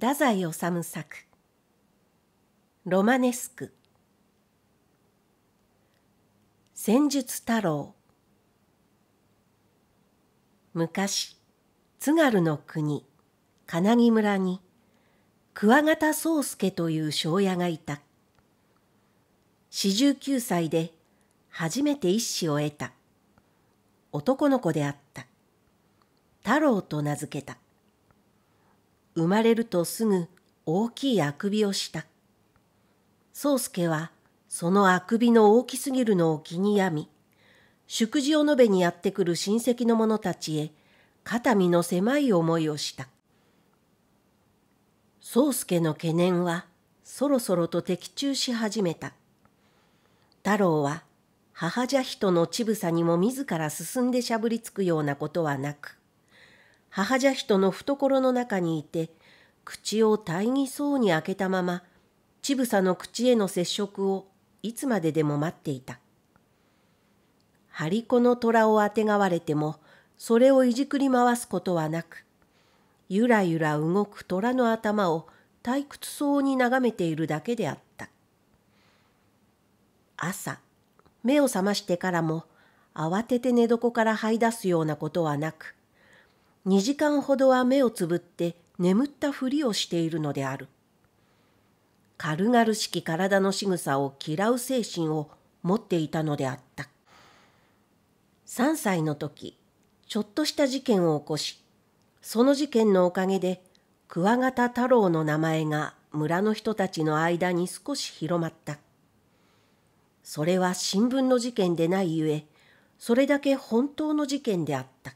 太宰治作ロマネスク戦術太郎昔津軽の国金木村に桑形宗介という庄屋がいた四十九歳で初めて一子を得た男の子であった太郎と名付けた生まれるとすぐ大きいあくびをした。宗介はそのあくびの大きすぎるのを気に病み、祝辞を述べにやってくる親戚の者たちへ肩身の狭い思いをした。宗介の懸念はそろそろと的中し始めた。太郎は母じゃ人の乳房にも自ら進んでしゃぶりつくようなことはなく、母じゃ人の懐の中にいて、口を大義そうに開けたまま、ちぶさの口への接触をいつまででも待っていた。張り子の虎をあてがわれても、それをいじくり回すことはなく、ゆらゆら動く虎の頭を退屈そうに眺めているだけであった。朝、目を覚ましてからも、慌てて寝床から這い出すようなことはなく、2時間ほどは目をつぶって眠ったふりをしているのである。軽々しき体のしぐさを嫌う精神を持っていたのであった。3歳の時、ちょっとした事件を起こし、その事件のおかげで、桑形太郎の名前が村の人たちの間に少し広まった。それは新聞の事件でないゆえ、それだけ本当の事件であった。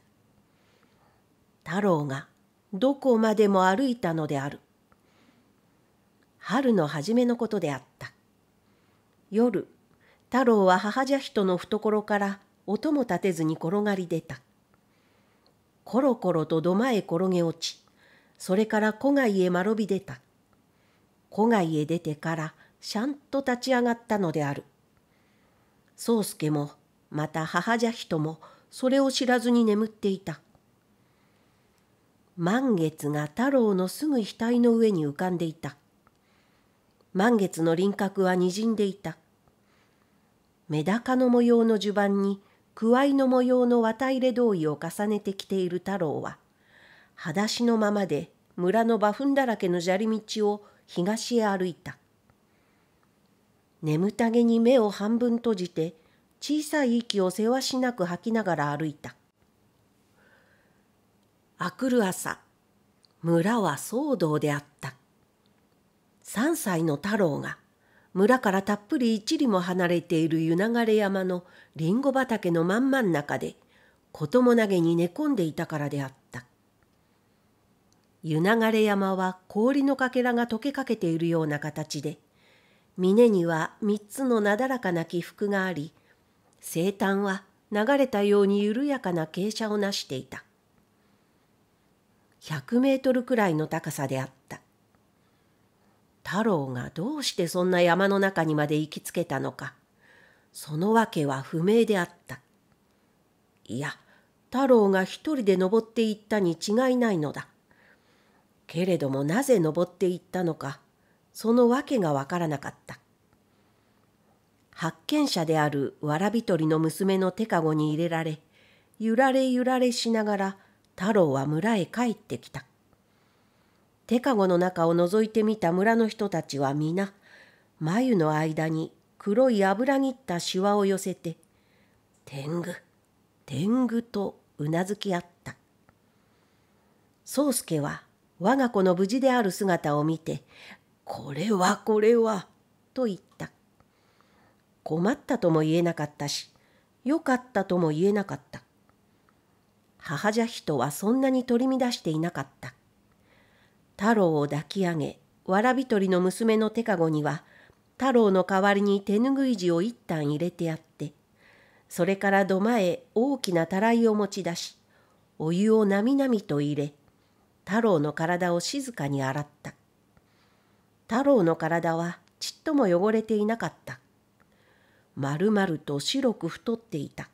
太郎がどこまでも歩いたのである。春の初めのことであった。夜、太郎は母じゃ人の懐から音も立てずに転がり出た。コロコロと土間へ転げ落ち、それから戸外へまろび出た。戸外へ出てからしゃんと立ち上がったのである。宗介もまた母じゃ人もそれを知らずに眠っていた。満月が太郎のすぐ額の上に浮かんでいた。満月の輪郭はにじんでいた。メダカの模様の襦袢に、くわいの模様の綿入れ胴衣を重ねてきている太郎は、裸足のままで村の馬糞だらけの砂利道を東へ歩いた。眠たげに目を半分閉じて、小さい息をせわしなく吐きながら歩いた。あくる朝村は騒動であった3歳の太郎が村からたっぷり一里も離れている湯流山のりんご畑の真ん真ん中で子供投げに寝込んでいたからであった湯流山は氷のかけらが溶けかけているような形で峰には3つのなだらかな起伏があり生誕は流れたように緩やかな傾斜をなしていた。100メートルくらいの高さであった太郎がどうしてそんな山の中にまで行きつけたのかその訳は不明であったいや太郎が一人で登っていったに違いないのだけれどもなぜ登っていったのかその訳がわからなかった発見者である蕨鳥の娘の手かごに入れられ揺られ揺られしながら太郎は村へ帰ってきた。手かごの中を覗いてみた村の人たちは皆、眉の間に黒い油ぎったしわを寄せて、天狗、天狗とうなずき合った。宗介は我が子の無事である姿を見て、これはこれは、と言った。困ったとも言えなかったし、よかったとも言えなかった。母じゃ人はそんなに取り乱していなかった。太郎を抱き上げ、わらびりの娘の手かごには、太郎の代わりに手ぬぐい地を一旦入れてやって、それから土間へ大きなたらいを持ち出し、お湯をなみなみと入れ、太郎の体を静かに洗った。太郎の体はちっとも汚れていなかった。まるまると白く太っていた。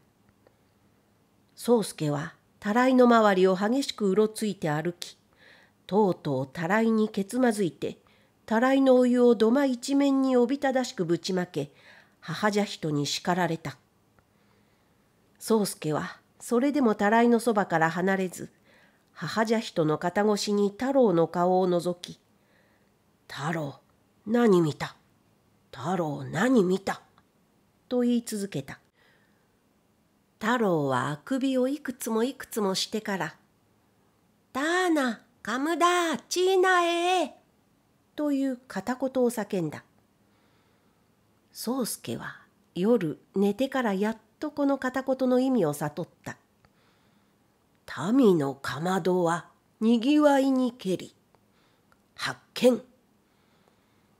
宗介はたらいの周りを激しくうろついて歩きとうとうたらいにけつまずいてたらいのお湯を土間一面におびただしくぶちまけ母じゃ人に叱られた宗介はそれでもたらいのそばから離れず母じゃ人の肩越しに太郎の顔をのぞき「太郎何見た太郎何見た」と言い続けた。太郎はあくびをいくつもいくつもしてから「ターナカムダーチーナエという片言を叫んだ宗介は夜寝てからやっとこの片言の意味を悟った「民のかまどはにぎわいにけり発見」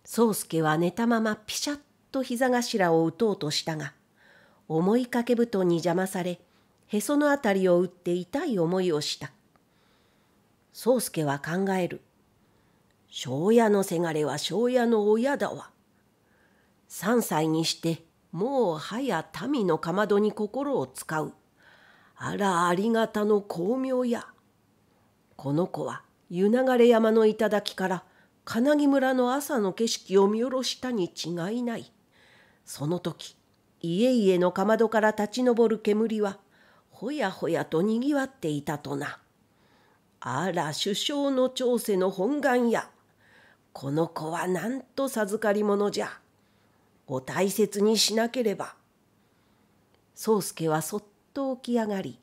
宗介は寝たままピシャッと膝頭を打とうとしたが思いかけ布団に邪魔されへその辺りを打って痛い思いをした宗介は考える庄屋のせがれは庄屋の親だわ3歳にしてもうはや民のかまどに心を使うあらありがたの巧妙やこの子は湯流山の頂から金木村の朝の景色を見下ろしたに違いないその時家々のかまどから立ち上る煙はほやほやとにぎわっていたとな。あら首相の調整の本願や。この子はなんと授かり物じゃ。お大切にしなければ。宗介はそっと起き上がり、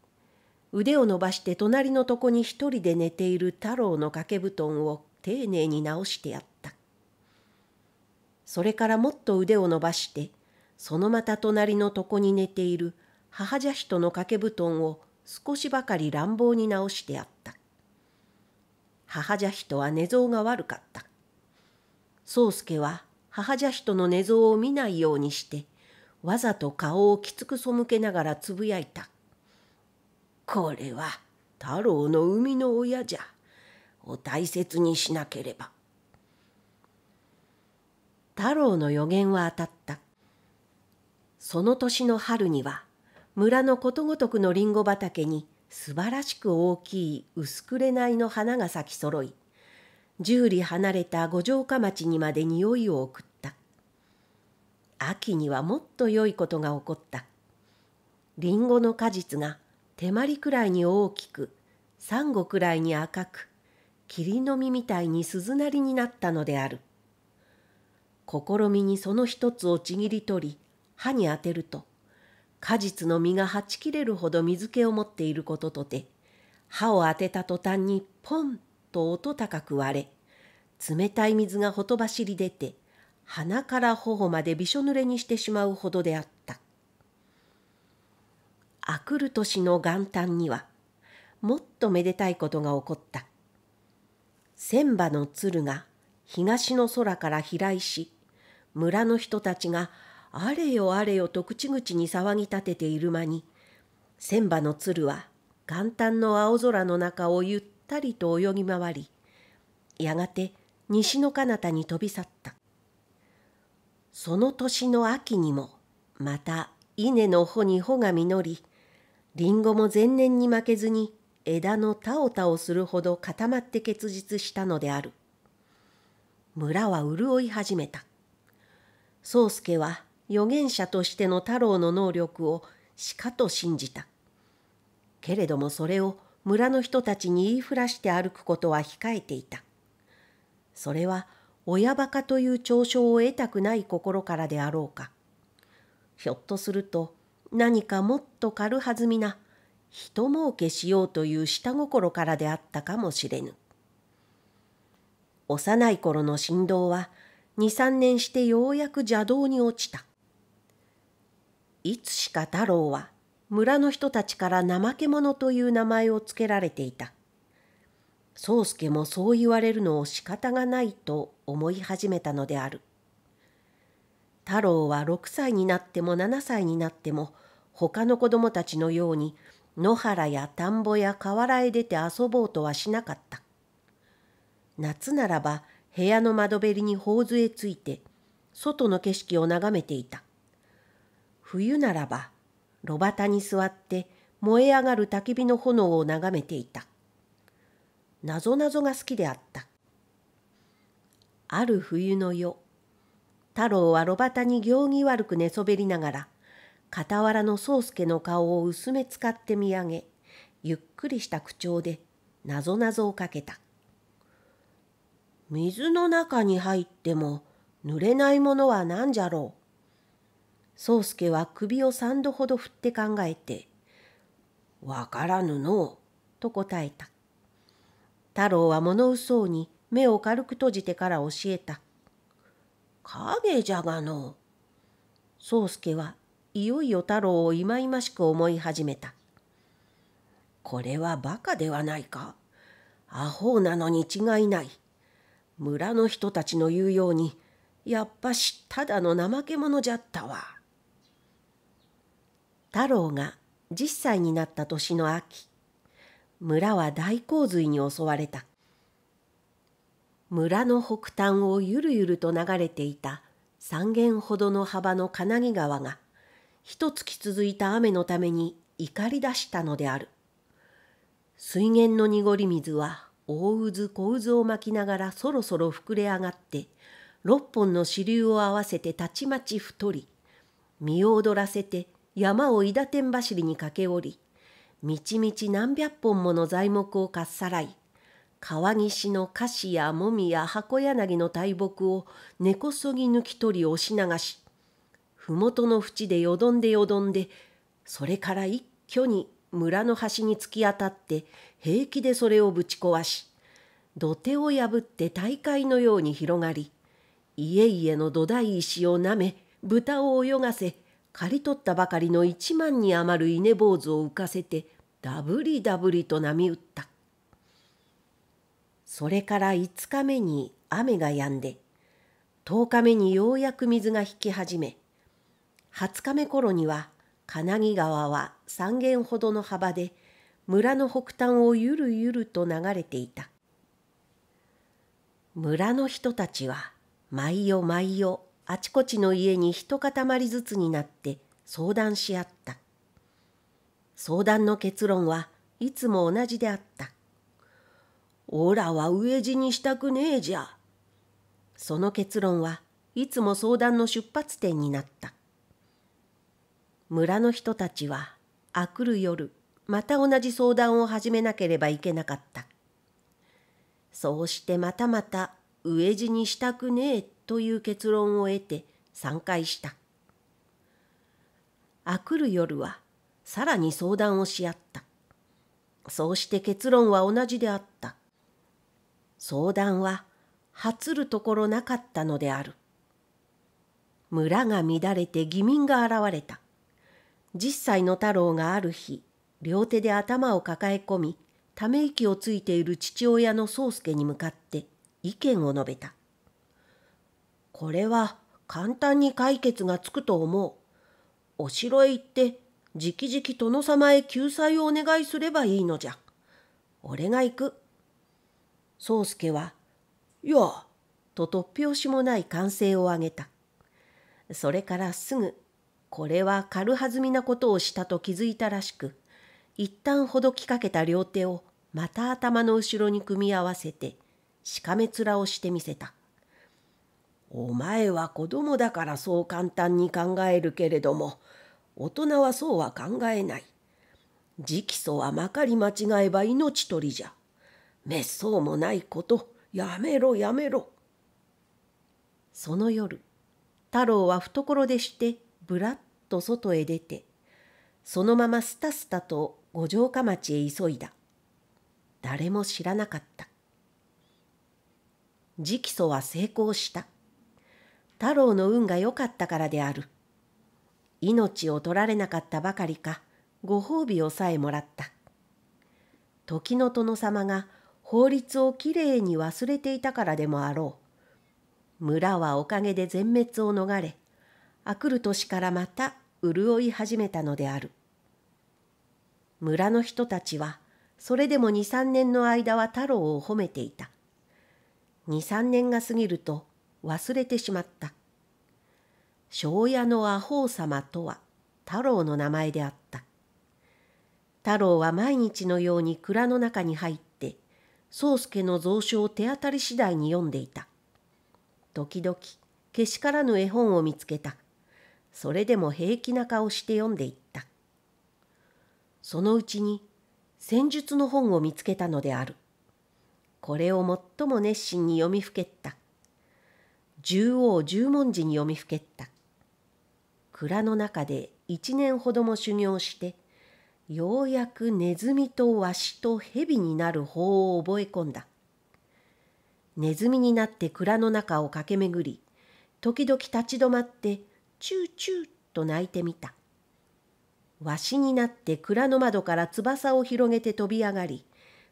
腕を伸ばして隣の床に一人で寝ている太郎の掛け布団を丁寧に直してやった。それからもっと腕を伸ばして、そのまた隣の床に寝ている母じゃ人の掛け布団を少しばかり乱暴に直してあった。母じゃ人は寝相が悪かった。宗介は母じゃ人の寝相を見ないようにして、わざと顔をきつく背けながらつぶやいた。これは太郎の生みの親じゃ。を大切にしなければ。太郎の予言は当たった。その年の春には村のことごとくのりんご畑に素晴らしく大きい薄くれないの花が咲きそろい十里離れた五城下町にまで匂いを送った秋にはもっと良いことが起こったりんごの果実が手まりくらいに大きくサンゴくらいに赤く霧の実みたいに鈴なりになったのである試みにその一つをちぎり取り歯に当てると果実の実がはち切れるほど水気を持っていることとて歯を当てた途端にポンと音高く割れ冷たい水がほとばしり出て鼻から頬までびしょ濡れにしてしまうほどであったあくる年の元旦にはもっとめでたいことが起こった千羽の鶴が東の空から飛来し村の人たちがあれよあれよと口々に騒ぎ立てている間に千羽の鶴は元旦の青空の中をゆったりと泳ぎ回りやがて西の彼方に飛び去ったその年の秋にもまた稲の穂に穂が実りりんごも前年に負けずに枝のたおたおするほど固まって結実したのである村は潤い始めた宗介は預言者としての太郎の能力をしかと信じた。けれどもそれを村の人たちに言いふらして歩くことは控えていた。それは親バカという嘲笑を得たくない心からであろうか。ひょっとすると何かもっと軽はずみな人儲けしようという下心からであったかもしれぬ。幼い頃の振動は23年してようやく邪道に落ちた。いつしか太郎は村の人たちから怠け者という名前を付けられていた。宗介もそう言われるのを仕方がないと思い始めたのである。太郎は6歳になっても7歳になっても他の子供たちのように野原や田んぼや河原へ出て遊ぼうとはしなかった。夏ならば部屋の窓辺に頬杖ついて外の景色を眺めていた。冬ならば、炉端に座って燃え上がる焚き火の炎を眺めていた。なぞなぞが好きであった。ある冬の夜、太郎は炉端に行儀悪く寝そべりながら、傍らの宗助の顔を薄め使って見上げ、ゆっくりした口調でなぞなぞをかけた。水の中に入っても濡れないものは何じゃろう宗介は首を三度ほど振って考えて、わからぬのう、と答えた。太郎は物憂そうに目を軽く閉じてから教えた。影じゃがのう。宗介はいよいよ太郎をいまいましく思い始めた。これはバカではないか。アホなのに違いない。村の人たちの言うように、やっぱしただの怠け者じゃったわ。太郎が10歳になった年の秋村は大洪水に襲われた村の北端をゆるゆると流れていた3軒ほどの幅の金木川がつ月続いた雨のために怒り出したのである水源の濁り水は大渦小渦を巻きながらそろそろ膨れ上がって六本の支流を合わせてたちまち太り身を躍らせて山を伊田天走りに駆け下りみちみち何百本もの材木をかっさらい川岸の菓子やもみや箱柳の大木を根こそぎ抜き取り押し流し麓の淵でよどんでよどんでそれから一挙に村の端に突き当たって平気でそれをぶち壊し土手を破って大会のように広がり家々の土台石をなめ豚を泳がせ刈り取ったばかりの一万に余る稲坊主を浮かせてダブリダブリと波打ったそれから五日目に雨が止んで十日目にようやく水が引き始め二十日目頃には金木川は三軒ほどの幅で村の北端をゆるゆると流れていた村の人たちは毎夜毎夜あちこちの家に一塊ずつになって相談し合った。相談の結論はいつも同じであった。おらは飢え死にしたくねえじゃ。その結論はいつも相談の出発点になった。村の人たちは、あくる夜、また同じ相談を始めなければいけなかった。そうしてまたまた飢え死にしたくねえという結論を得て散会した。あくる夜はさらに相談をし合った。そうして結論は同じであった。相談ははつるところなかったのである。村が乱れて義民が現れた。10歳の太郎がある日、両手で頭を抱え込み、ため息をついている父親の宗介に向かって意見を述べた。これは簡単に解決がつくと思う。お城へ行って、じきじき殿様へ救済をお願いすればいいのじゃ。俺が行く。宗介は、いや、と突拍子もない歓声を上げた。それからすぐ、これは軽はずみなことをしたと気づいたらしく、一旦ほどきかけた両手をまた頭の後ろに組み合わせて、しかめ面をしてみせた。お前は子供だからそう簡単に考えるけれども、大人はそうは考えない。直訴はまかり間違えば命取りじゃ。滅相もないこと、やめろやめろ。その夜、太郎は懐でしてぶらっと外へ出て、そのまますたすたと五条下町へ急いだ。誰も知らなかった。直訴は成功した。太郎の運が良かったからである。命を取られなかったばかりか、ご褒美をさえもらった。時の殿様が法律をきれいに忘れていたからでもあろう。村はおかげで全滅を逃れ、あくる年からまた潤い始めたのである。村の人たちは、それでも二三年の間は太郎を褒めていた。二三年が過ぎると、忘れてしまった。庄屋の阿宝様とは太郎の名前であった。太郎は毎日のように蔵の中に入って、宗介の蔵書を手当たり次第に読んでいた。時々、けしからぬ絵本を見つけた。それでも平気な顔して読んでいった。そのうちに、戦術の本を見つけたのである。これを最も熱心に読みふけった。縦横十文字に読みふけった蔵の中で一年ほども修行してようやくネズミとワシと蛇になる法を覚え込んだネズミになって蔵の中を駆け巡り時々立ち止まってチューチューと鳴いてみたワシになって蔵の窓から翼を広げて飛び上がり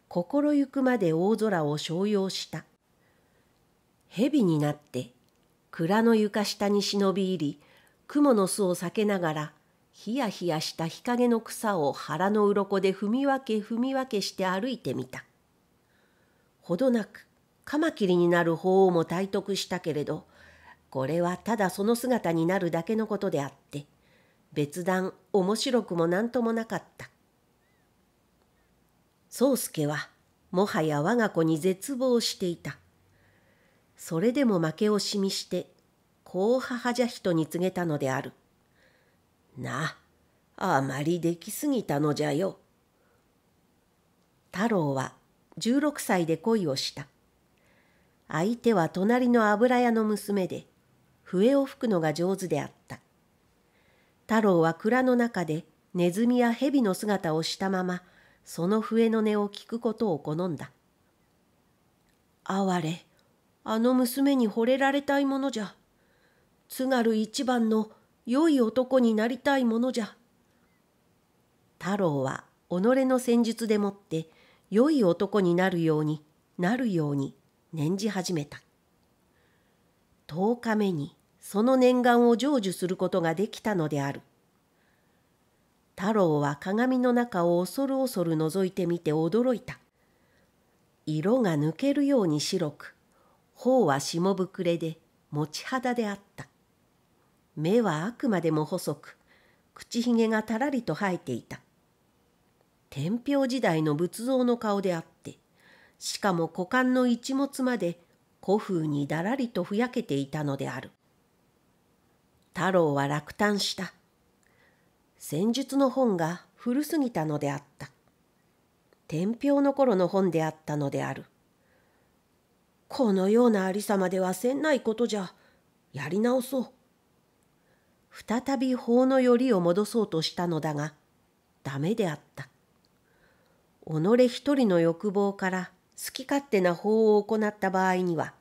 心ゆくまで大空を商用した蛇になって蔵の床下に忍び入り雲の巣を避けながらひやひやした日陰の草を腹の鱗で踏み分け踏み分けして歩いてみたほどなくカマキリになる鳳凰も体得したけれどこれはただその姿になるだけのことであって別段面白くも何ともなかった宗介はもはや我が子に絶望していたそれでも負け惜しみして、こう母じゃ人に告げたのである。なあ、あまりできすぎたのじゃよ。太郎は16歳で恋をした。相手は隣の油屋の娘で、笛を吹くのが上手であった。太郎は蔵の中でネズミや蛇の姿をしたまま、その笛の音を聞くことを好んだ。哀れ、あの娘に惚れられたいものじゃ。津軽一番の良い男になりたいものじゃ。太郎は己の戦術でもって良い男になるようになるように念じ始めた。10日目にその念願を成就することができたのである。太郎は鏡の中を恐る恐る覗いてみて驚いた。色が抜けるように白く、頬は下膨れで持ち肌であった目はあくまでも細く口ひげがたらりと生えていた天平時代の仏像の顔であってしかも股間の一物まで古風にだらりとふやけていたのである太郎は落胆した戦術の本が古すぎたのであった天平の頃の本であったのであるこのようなありさまではせんないことじゃ。やり直そう。再び法のよりを戻そうとしたのだが、ダメであった。己一人の欲望から好き勝手な法を行った場合には、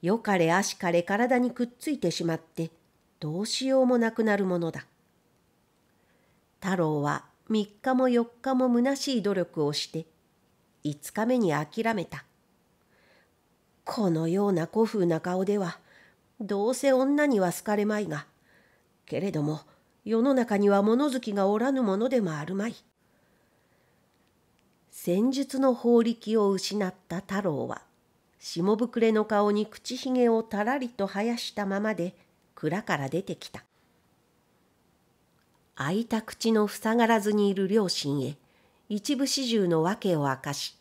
よかれあしかれ体にくっついてしまって、どうしようもなくなるものだ。太郎は3日も4日も虚しい努力をして、5日目に諦めた。このような古風な顔ではどうせ女には好かれまいがけれども世の中には物好きがおらぬものでもあるまい。戦術の法力を失った太郎は下膨れの顔に口ひげをたらりと生やしたままで蔵から出てきた開いた口の塞がらずにいる両親へ一部始終の訳を明かし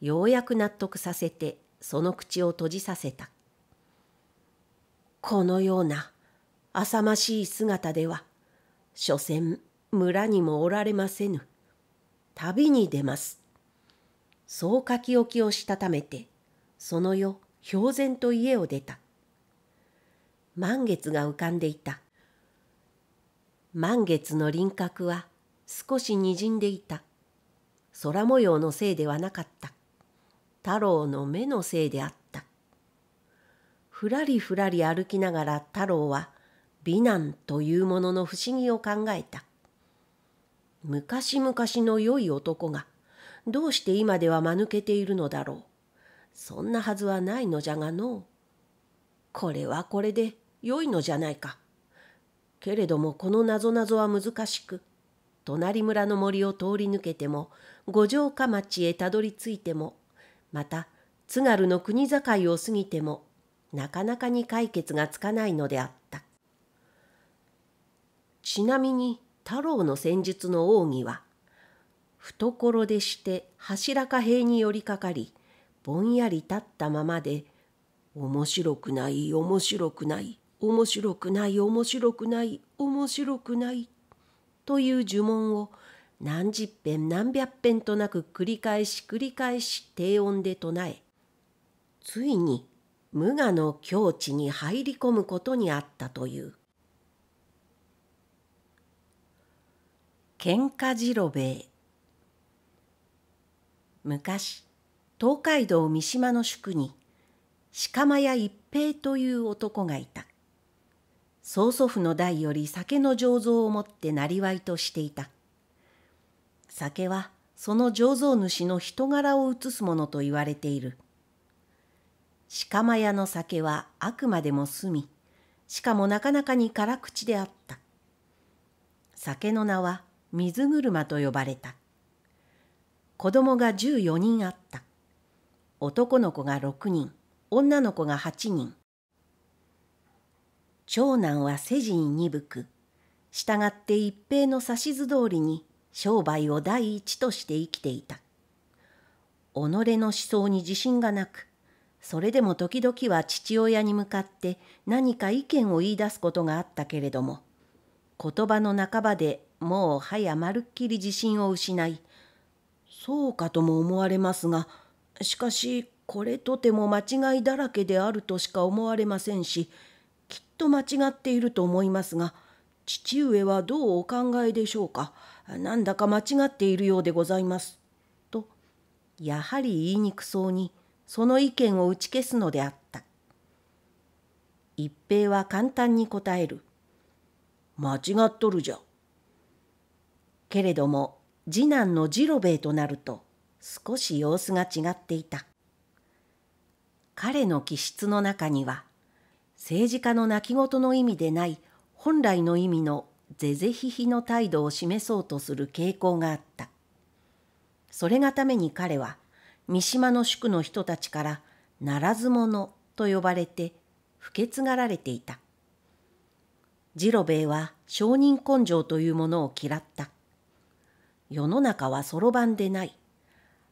ようやく納得させてその口を閉じさせた。このような浅ましい姿では、所詮村にもおられませぬ。旅に出ます。そう書き置きをしたためて、その夜、標然と家を出た。満月が浮かんでいた。満月の輪郭は少しにじんでいた。空模様のせいではなかった。太郎の目のせいであった。ふらりふらり歩きながら太郎は美男というものの不思議を考えた。昔々の良い男がどうして今では間抜けているのだろう。そんなはずはないのじゃがのう。これはこれで良いのじゃないか。けれどもこのなぞなぞは難しく、隣村の森を通り抜けても、五条下町へたどり着いてもまた津軽の国境を過ぎてもなかなかに解決がつかないのであったちなみに太郎の戦術の奥義は懐でして柱か塀に寄りかかりぼんやり立ったままで面白くない面白くない面白くない面白くない面白くないという呪文を何十遍何百遍となく繰り返し繰り返し低音で唱えついに無我の境地に入り込むことにあったという喧嘩次郎兵衛昔東海道三島の宿に鹿間屋一平という男がいた。曽祖父の代より酒の醸造をもって生りわいとしていた。酒はその醸造主の人柄を移すものと言われている。鹿間屋の酒はあくまでも隅、しかもなかなかに辛口であった。酒の名は水車と呼ばれた。子供が14人あった。男の子が6人、女の子が8人。長男は世人鈍く、従って一平の指図通りに商売を第一として生きていた。己の思想に自信がなく、それでも時々は父親に向かって何か意見を言い出すことがあったけれども、言葉の半ばでもうはやまるっきり自信を失い、そうかとも思われますが、しかしこれとても間違いだらけであるとしか思われませんし、きっと間違っていると思いますが、父上はどうお考えでしょうか。なんだか間違っているようでございます」とやはり言いにくそうにその意見を打ち消すのであった一平は簡単に答える「間違っとるじゃ」けれども次男の次郎兵衛となると少し様子が違っていた彼の気質の中には政治家の泣き言の意味でない本来の意味の是々非々の態度を示そうとする傾向があった。それがために彼は三島の宿の人たちからならず者と呼ばれて不潔がられていた。次郎兵衛は承人根性というものを嫌った。世の中はそろばんでない。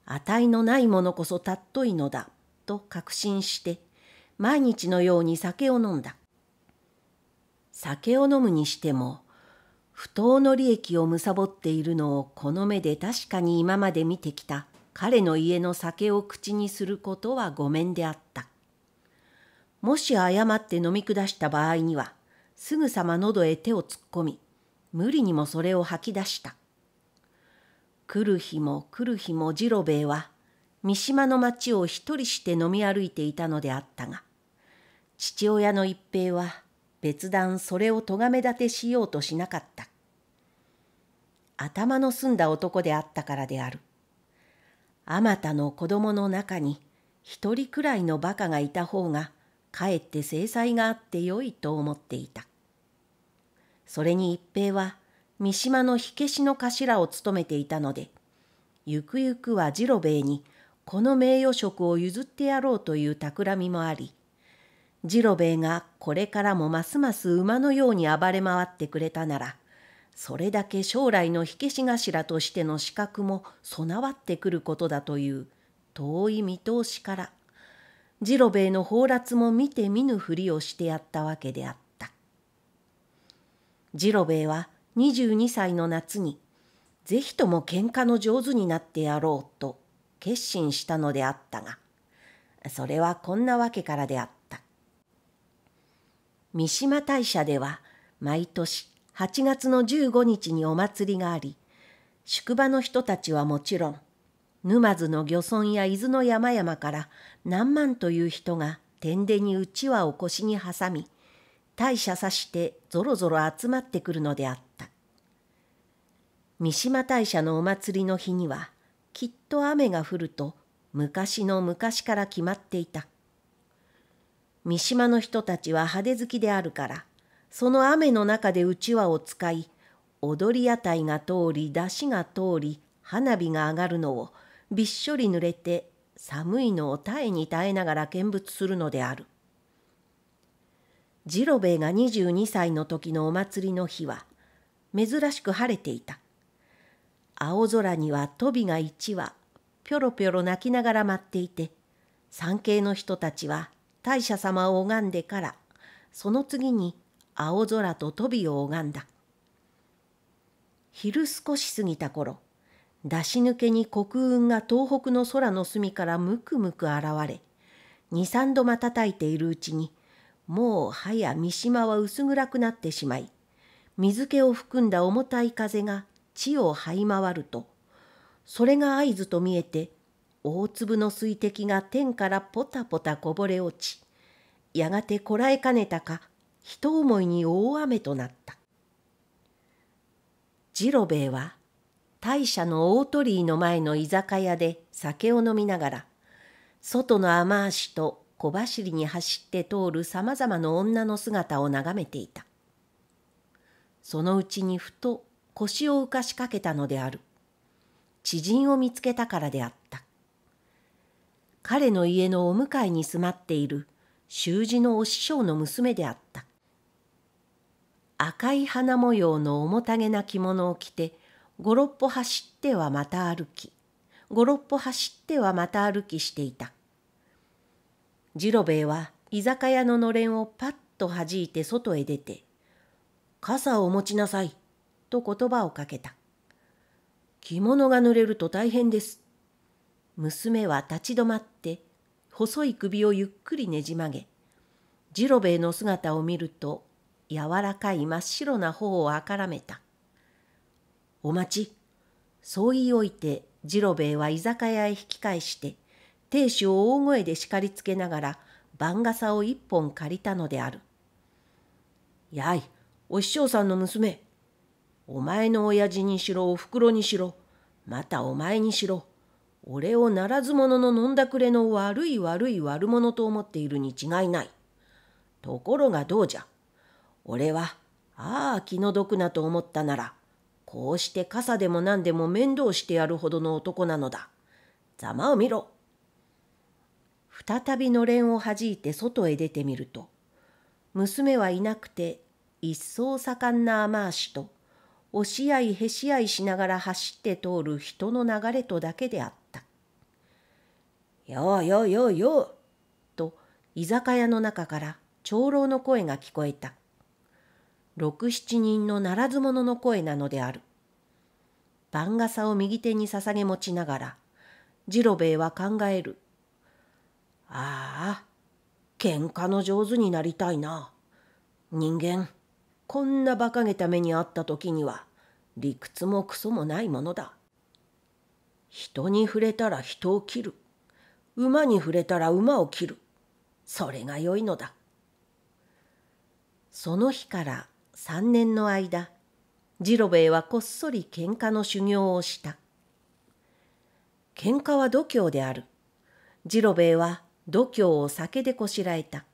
値のないものこそたっといのだ。と確信して毎日のように酒を飲んだ。酒を飲むにしても不当の利益を貪っているのをこの目で確かに今まで見てきた彼の家の酒を口にすることはごめんであった。もし誤って飲み下した場合には、すぐさま喉へ手を突っ込み、無理にもそれを吐き出した。来る日も来る日も次郎兵衛は、三島の町を一人して飲み歩いていたのであったが、父親の一平は、別段それを咎め立てしようとしなかった。頭の澄んだ男であったからである。あまたの子供の中に一人くらいの馬鹿がいた方がかえって制裁があってよいと思っていた。それに一平は三島の火消しの頭を務めていたので、ゆくゆくは次郎兵衛にこの名誉職を譲ってやろうという企みもあり、次郎兵衛がこれからもますます馬のように暴れ回ってくれたならそれだけ将来の火消し頭としての資格も備わってくることだという遠い見通しから次郎兵衛の放埓も見て見ぬふりをしてやったわけであった次郎兵衛は22歳の夏にぜひとも喧嘩の上手になってやろうと決心したのであったがそれはこんなわけからであった。三島大社では毎年8月の15日にお祭りがあり宿場の人たちはもちろん沼津の漁村や伊豆の山々から何万という人が天でにうちわを腰に挟み大社さしてぞろぞろ集まってくるのであった三島大社のお祭りの日にはきっと雨が降ると昔の昔から決まっていた三島の人たちは派手好きであるから、その雨の中でうちわを使い、踊り屋台が通り、出汁が通り、花火が上がるのをびっしょり濡れて、寒いのを耐えに耐えながら見物するのである。次郎兵衛が22歳の時のお祭りの日は、珍しく晴れていた。青空にはとびが一羽、ぴょろぴょろ泣きながら舞っていて、山系の人たちは大社様を拝んでからその次に青空と飛びを拝んだ昼少し過ぎた頃出し抜けに黒雲が東北の空の隅からむくむく現れ二三度またたいているうちにもうはや三島は薄暗くなってしまい水気を含んだ重たい風が地を這い回るとそれが合図と見えて大粒の水滴が天からポタポタこぼれ落ちやがてこらえかねたか一思いに大雨となった次郎兵衛は大社の大鳥居の前の居酒屋で酒を飲みながら外の雨足と小走りに走って通るさまざまの女の姿を眺めていたそのうちにふと腰を浮かしかけたのである知人を見つけたからであった彼の家のお向かいに住まっている習字のお師匠の娘であった。赤い花模様の重たげな着物を着て五六歩走ってはまた歩き五六歩走ってはまた歩きしていた次郎兵衛は居酒屋ののれんをパッとはじいて外へ出て「傘をお持ちなさい」と言葉をかけた「着物が濡れると大変です」娘は立ち止まって細い首をゆっくりねじ曲げ次郎兵衛の姿を見ると柔らかい真っ白な頬をあからめた「お待ち」そう言いおいて次郎兵衛は居酒屋へ引き返して亭主を大声で叱りつけながら番傘を一本借りたのである「やいお師匠さんの娘お前の親父にしろおふくろにしろまたお前にしろ俺をならず者の飲んだくれの悪い悪い悪者と思っているに違いない。ところがどうじゃ。俺は、ああ気の毒なと思ったなら、こうして傘でも何でも面倒してやるほどの男なのだ。ざまを見ろ。再びのれんをはじいて外へ出てみると、娘はいなくて一層盛んな雨足と、押し合いへし合いしながら走って通る人の流れとだけであった。ようようようようと居酒屋の中から長老の声が聞こえた。六七人のならず者の声なのである。番傘を右手に捧げ持ちながら、次郎兵衛は考える。ああ、喧嘩の上手になりたいな。人間、こんな馬鹿げた目にあった時には、理屈もクソもないものだ。人に触れたら人を切る。馬に触れたら馬を切る。それが良いのだ。その日から3年の間、ジロベエはこっそり喧嘩の修行をした。喧嘩は度胸である。ジロベエは度胸を酒でこしらえた。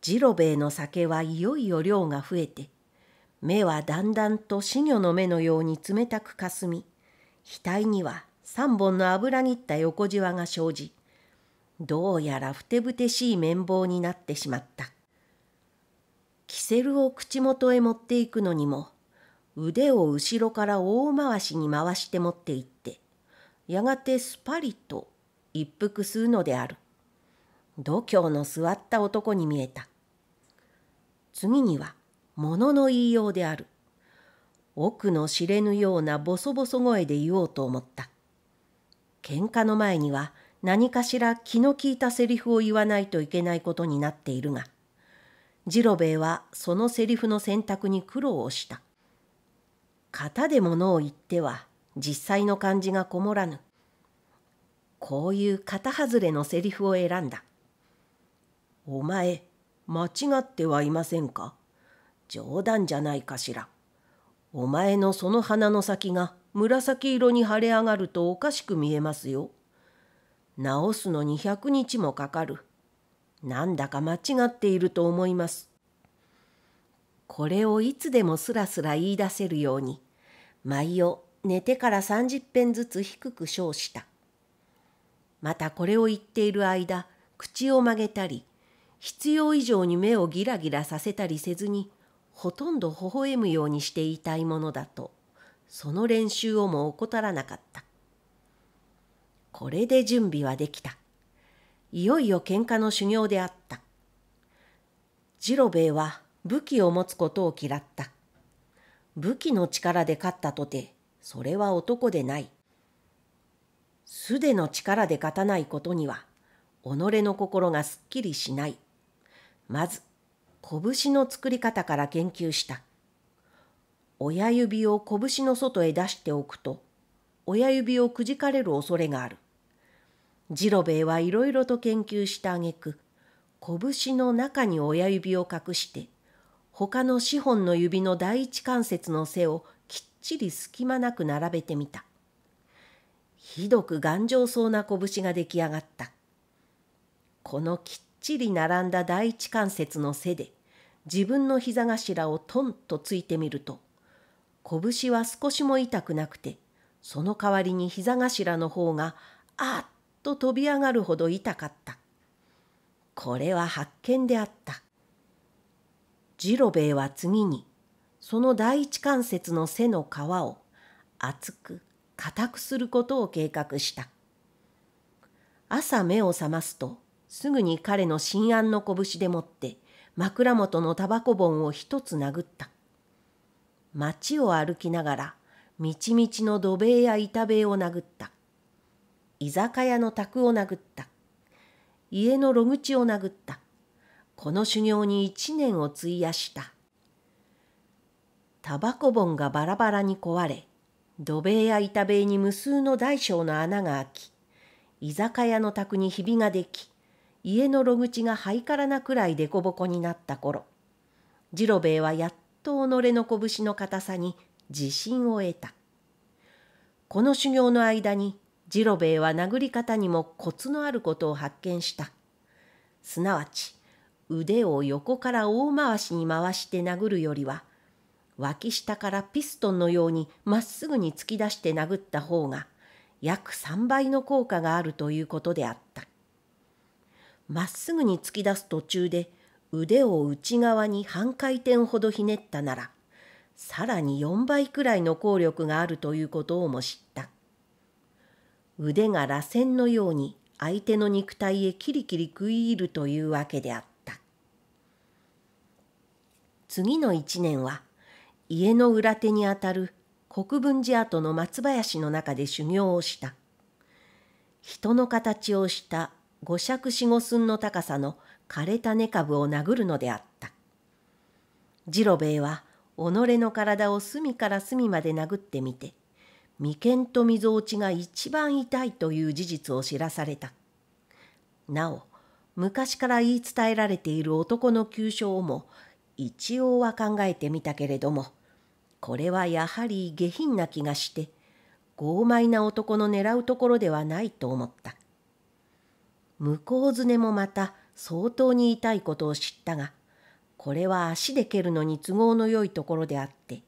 ジロベエの酒はいよいよ量が増えて、目はだんだんと死魚の目のように冷たくかすみ、額には3本の油切った横じわが生じどうやらふてぶてしい綿棒になってしまったキセルを口元へ持っていくのにも腕を後ろから大回しに回して持っていってやがてスパリと一服するのである度胸の座った男に見えた次には物の言いようである奥の知れぬようなボソボソ声で言おうと思った喧嘩の前には何かしら気の利いたセリフを言わないといけないことになっているが、ジロベエはそのセリフの選択に苦労をした。型でものを言っては実際の感じがこもらぬ。こういう型外れのセリフを選んだ。お前、間違ってはいませんか冗談じゃないかしら。お前のその鼻の先が紫色に腫れ上がるとおかしく見えますよ。治すのに100日もかかる。なんだか間違っていると思います。これをいつでもすらすら言い出せるように、毎を寝てから30遍ずつ低く称した。またこれを言っている間、口を曲げたり、必要以上に目をギラギラさせたりせずに、ほとんど微笑むようにしていたいものだとその練習をも怠らなかった。これで準備はできた。いよいよ喧嘩の修行であった。ジロベイは武器を持つことを嫌った。武器の力で勝ったとて、それは男でない。素手の力で勝たないことには、己の心がすっきりしない。まず、拳の作り方から研究した。親指を拳の外へ出しておくと親指をくじかれる恐れがある。ジロベエはいろいろと研究した挙句拳の中に親指を隠して他の四本の指の第一関節の背をきっちり隙間なく並べてみた。ひどく頑丈そうな拳が出来上がった。このきっちり並んだ第一関節の背で自分の膝頭をトンとついてみると拳は少しも痛くなくて、その代わりに膝頭の方が、あっと飛び上がるほど痛かった。これは発見であった。次郎兵衛は次に、その第一関節の背の皮を厚く硬くすることを計画した。朝目を覚ますと、すぐに彼の新案の拳でもって、枕元のタバコ盆を一つ殴った。町を歩きながら、みちみちの土塀や板塀を殴った。居酒屋の卓を殴った。家の炉口を殴った。この修行に一年を費やした。タバコ盆がバラバラに壊れ、土塀や板塀に無数の大小の穴が開き、居酒屋の宅にひびができ、家の炉口がハイカラなくらい凸凹になった頃、次郎兵衛はやっと己の拳の硬さに自信を得た。この修行の間にジロベエは殴り方にもコツのあることを発見した。すなわち腕を横から大回しに回して殴るよりは脇下からピストンのようにまっすぐに突き出して殴った方が約3倍の効果があるということであった。まっすぐに突き出す途中で腕を内側に半回転ほどひねったならさらに4倍くらいの効力があるということをも知った腕が螺旋のように相手の肉体へキリキリ食い入るというわけであった次の1年は家の裏手にあたる国分寺跡の松林の中で修行をした人の形をした五尺四五寸の高さの枯れた根株を殴るのであった。次郎兵衛は己の体を隅から隅まで殴ってみて眉間とみぞおちが一番痛いという事実を知らされた。なお昔から言い伝えられている男の急所をも一応は考えてみたけれどもこれはやはり下品な気がして傲慢な男の狙うところではないと思った。向こうずねもまた相当に痛いことを知ったがこれは足で蹴るのに都合のよいところであって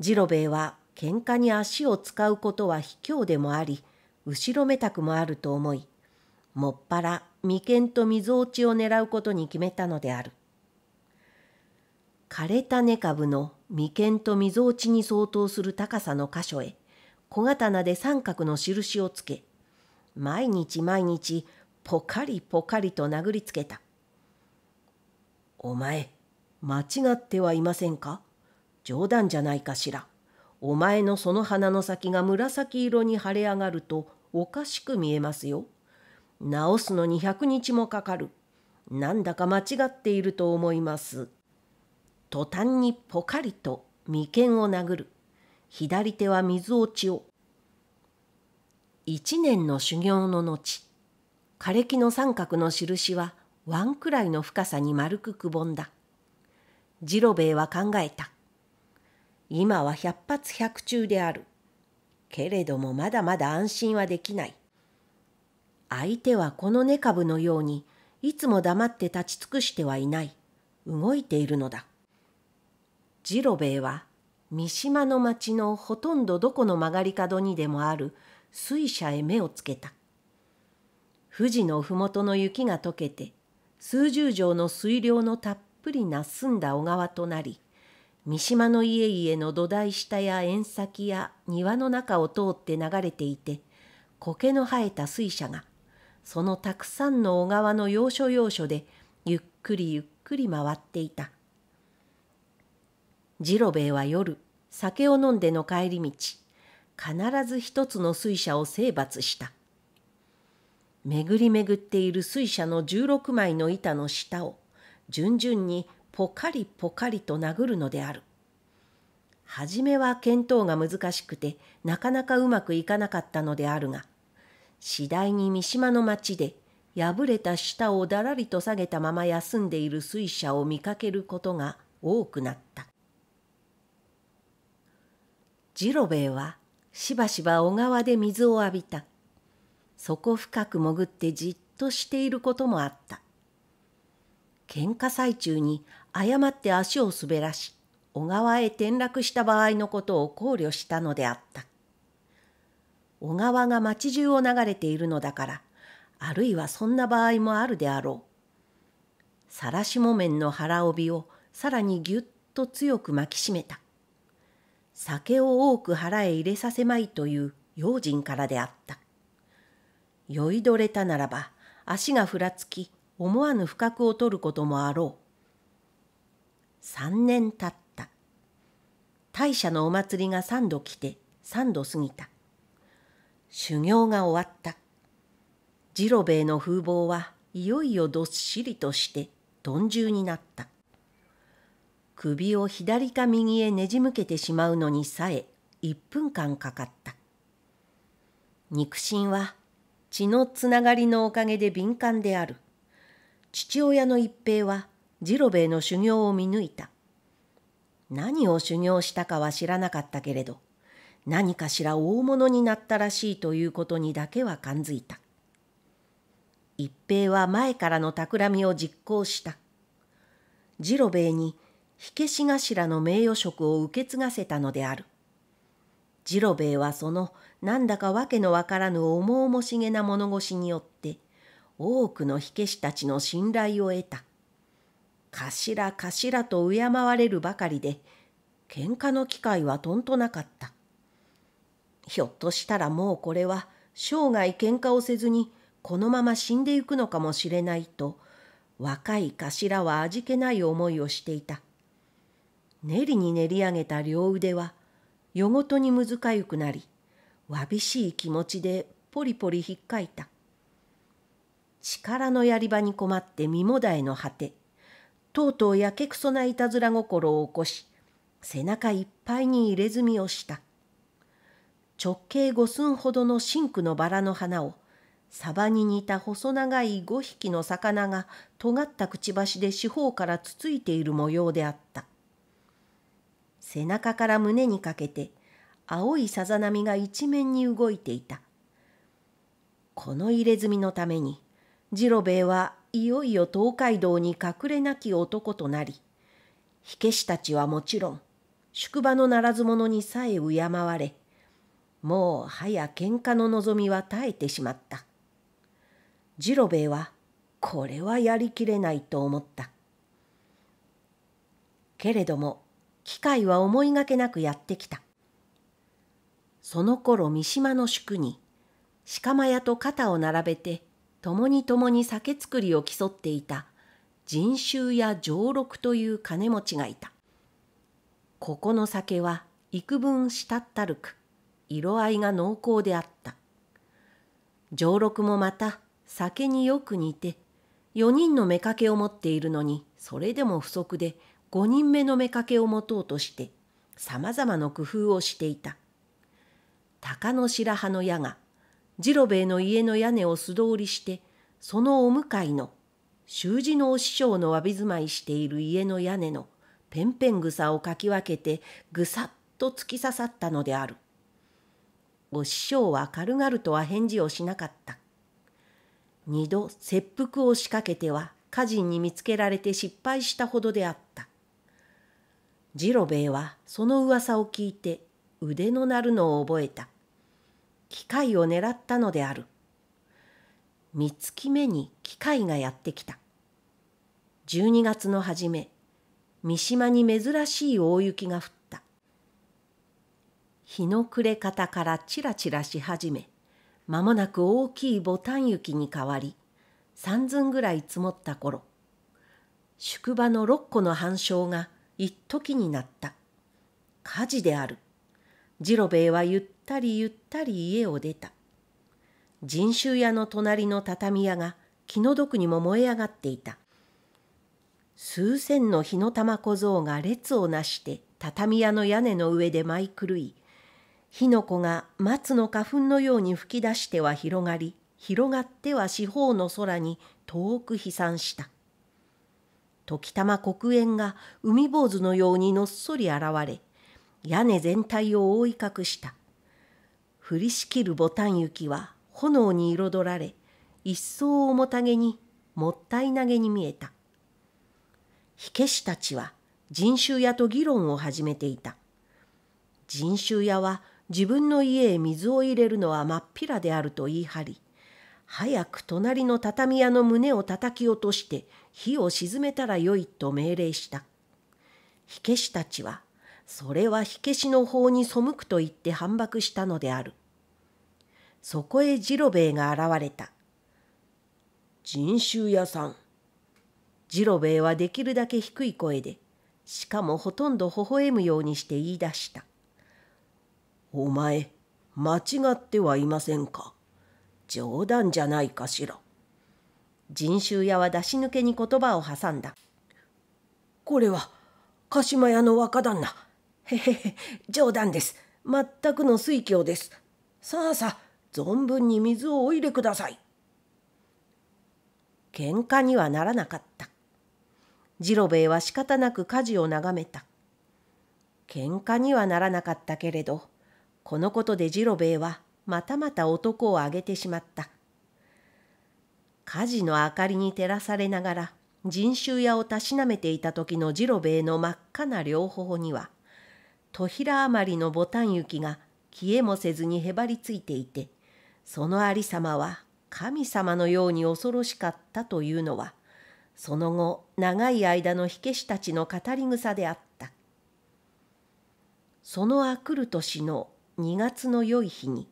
次郎兵衛は喧嘩に足を使うことは卑怯でもあり後ろめたくもあると思いもっぱら眉間と溝落ちを狙うことに決めたのである枯れた根株の眉間と溝落ちに相当する高さの箇所へ小刀で三角の印をつけ毎日毎日ポカリポカリと殴りつけた。お前、間違ってはいませんか冗談じゃないかしら。お前のその鼻の先が紫色に腫れ上がるとおかしく見えますよ。治すのに100日もかかる。なんだか間違っていると思います。途端にポカリと眉間を殴る。左手は水落ちを。一年の修行の後、枯れ木の三角の印はンくらいの深さに丸くくぼんだ。次郎兵衛は考えた。今は百発百中である。けれどもまだまだ安心はできない。相手はこの根株のようにいつも黙って立ち尽くしてはいない。動いているのだ。次郎兵衛は三島の町のほとんどどこの曲がり角にでもある水車へ目をつけた。富士の麓の雪が溶けて数十畳の水量のたっぷりな澄んだ小川となり三島の家々の土台下や縁先や庭の中を通って流れていて苔の生えた水車がそのたくさんの小川の要所要所でゆっくりゆっくり回っていた次郎兵衛は夜酒を飲んでの帰り道必ず一つの水車を征伐した。巡り巡っている水車の16枚の板の下を順々にポカリポカリと殴るのである。初めは見当が難しくてなかなかうまくいかなかったのであるが次第に三島の町で破れた舌をだらりと下げたまま休んでいる水車を見かけることが多くなった次郎兵衛はしばしば小川で水を浴びた底深く潜ってじっとしていることもあった喧嘩最中に誤って足を滑らし小川へ転落した場合のことを考慮したのであった小川が町中を流れているのだからあるいはそんな場合もあるであろう晒し木綿の腹帯をさらにぎゅっと強く巻きしめた酒を多く腹へ入れさせまいという用心からであった酔いどれたならば足がふらつき思わぬ不覚を取ることもあろう3年経った大社のお祭りが三度来て三度過ぎた修行が終わった次郎兵衛の風貌はいよいよどっしりとして鈍重になった首を左か右へねじ向けてしまうのにさえ1分間かかった肉親は血のつながりのおかげで敏感である。父親の一平は次郎兵衛の修行を見抜いた。何を修行したかは知らなかったけれど、何かしら大物になったらしいということにだけは感づいた。一平は前からの企みを実行した。次郎兵衛に火消し頭の名誉職を受け継がせたのである。次郎兵衛はそのなんだかわけのわからぬ重々しげな物腰によって多くの火消したちの信頼を得た。頭頭と敬われるばかりで喧嘩の機会はとんとなかった。ひょっとしたらもうこれは生涯喧嘩をせずにこのまま死んでゆくのかもしれないと若い頭は味気ない思いをしていた。練りに練り上げた両腕は夜ごとにむずかゆくなりわびしい気持ちでポリポリひっかいた。力のやり場に困って身もだえの果て、とうとうやけくそないたずら心を起こし、背中いっぱいに入れ墨をした。直径五寸ほどのン紅のバラの花を、サバに似た細長い五匹の魚が尖ったくちばしで四方からつついている模様であった。背中から胸にかけて、青いさざ波が一面に動いていたこの入れ墨のために次郎兵衛はいよいよ東海道に隠れなき男となり火消したちはもちろん宿場のならず者にさえ敬われもうはや喧嘩の望みは絶えてしまった次郎兵衛はこれはやりきれないと思ったけれども機会は思いがけなくやってきた。その頃三島の宿に鹿間屋と肩を並べて共に共に酒造りを競っていた人衆や上六という金持ちがいた。ここの酒は幾分したったるく色合いが濃厚であった。上六もまた酒によく似て4人の妾を持っているのにそれでも不足で5人目の妾を持とうとしてさまざまな工夫をしていた。鷹の白羽の矢が次郎兵衛の家の屋根を素通りしてそのお向かいの習字のお師匠のわび住まいしている家の屋根のぺんぺん草をかき分けてぐさっと突き刺さったのである。お師匠は軽々とは返事をしなかった。二度切腹を仕掛けては家人に見つけられて失敗したほどであった。次郎兵衛はその噂を聞いて腕の鳴るのを覚えた。機会を狙ったのである。三月目に機械がやってきた。12月の初め、三島に珍しい大雪が降った。日の暮れ方からちらちらし始め、間もなく大きいボタン雪に変わり、三寸ぐらい積もった頃、宿場の六個の半鐘が一時になった。火事である。次郎兵衛はっったりゆったり家を出た。人州屋の隣の畳屋が気の毒にも燃え上がっていた。数千の火の玉小僧が列をなして畳屋の屋根の上で舞い狂い、火の粉が松の花粉のように吹き出しては広がり、広がっては四方の空に遠く飛散した。時たま黒煙が海坊主のようにのっそり現れ、屋根全体を覆い隠した。降りしきるボタン雪は炎に彩られ一層重たげにもったいなげに見えた火消したちは人種屋と議論を始めていた人種屋は自分の家へ水を入れるのは真っ平であると言い張り早く隣の畳屋の胸を叩き落として火を沈めたらよいと命令した火消したちはそれは火消しの法に背くと言って反駁したのであるそこへ次郎兵衛が現れた。人種屋さん。次郎兵衛はできるだけ低い声で、しかもほとんど微笑むようにして言い出した。お前、間違ってはいませんか。冗談じゃないかしら。人種屋は出し抜けに言葉を挟んだ。これは、鹿島屋の若旦那。へへへ、冗談です。全くの推挙です。さあさあ、存分に水をお入れください。喧嘩にはならなかった。次郎兵衛は仕方なく火事を眺めた。喧嘩にはならなかったけれど、このことで次郎兵衛はまたまた男を挙げてしまった。火事の明かりに照らされながら人種屋をたしなめていた時の次郎兵衛の真っ赤な両頬には、扉余りのボタン雪が消えもせずにへばりついていて、そのありさまは神様のように恐ろしかったというのはその後長い間の火消したちの語り草であったそのあくる年の2月の良い日に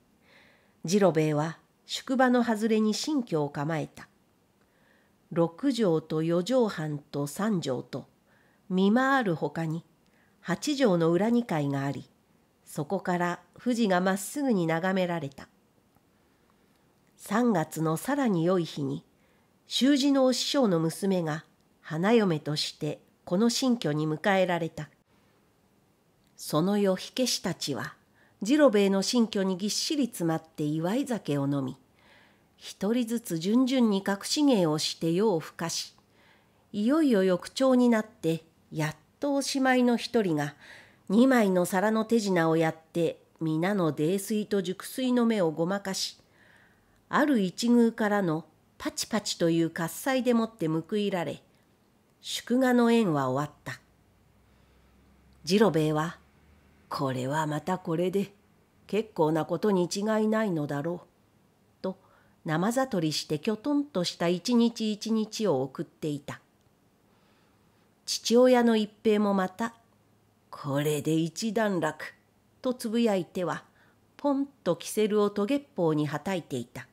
次郎兵衛は宿場の外れに新居を構えた六畳と四畳半と三畳と見回るほかに八畳の裏二階がありそこから富士がまっすぐに眺められた。3月のさらに良い日に習字のお師匠の娘が花嫁としてこの新居に迎えられたその夜火消したちは次郎兵衛の新居にぎっしり詰まって祝い酒を飲み一人ずつ順々に隠し芸をして夜をふかしいよいよ翌朝になってやっとおしまいの一人が2枚の皿の手品をやって皆の泥酔と熟睡の目をごまかしある一宮からのパチパチという喝采でもって報いられ、祝賀の縁は終わった。次郎兵衛は、これはまたこれで、結構なことに違いないのだろう。と、生悟りしてきょとんとした一日一日を送っていた。父親の一平もまた、これで一段落、とつぶやいては、ポンとキセルをトゲっぽうにはたいていた。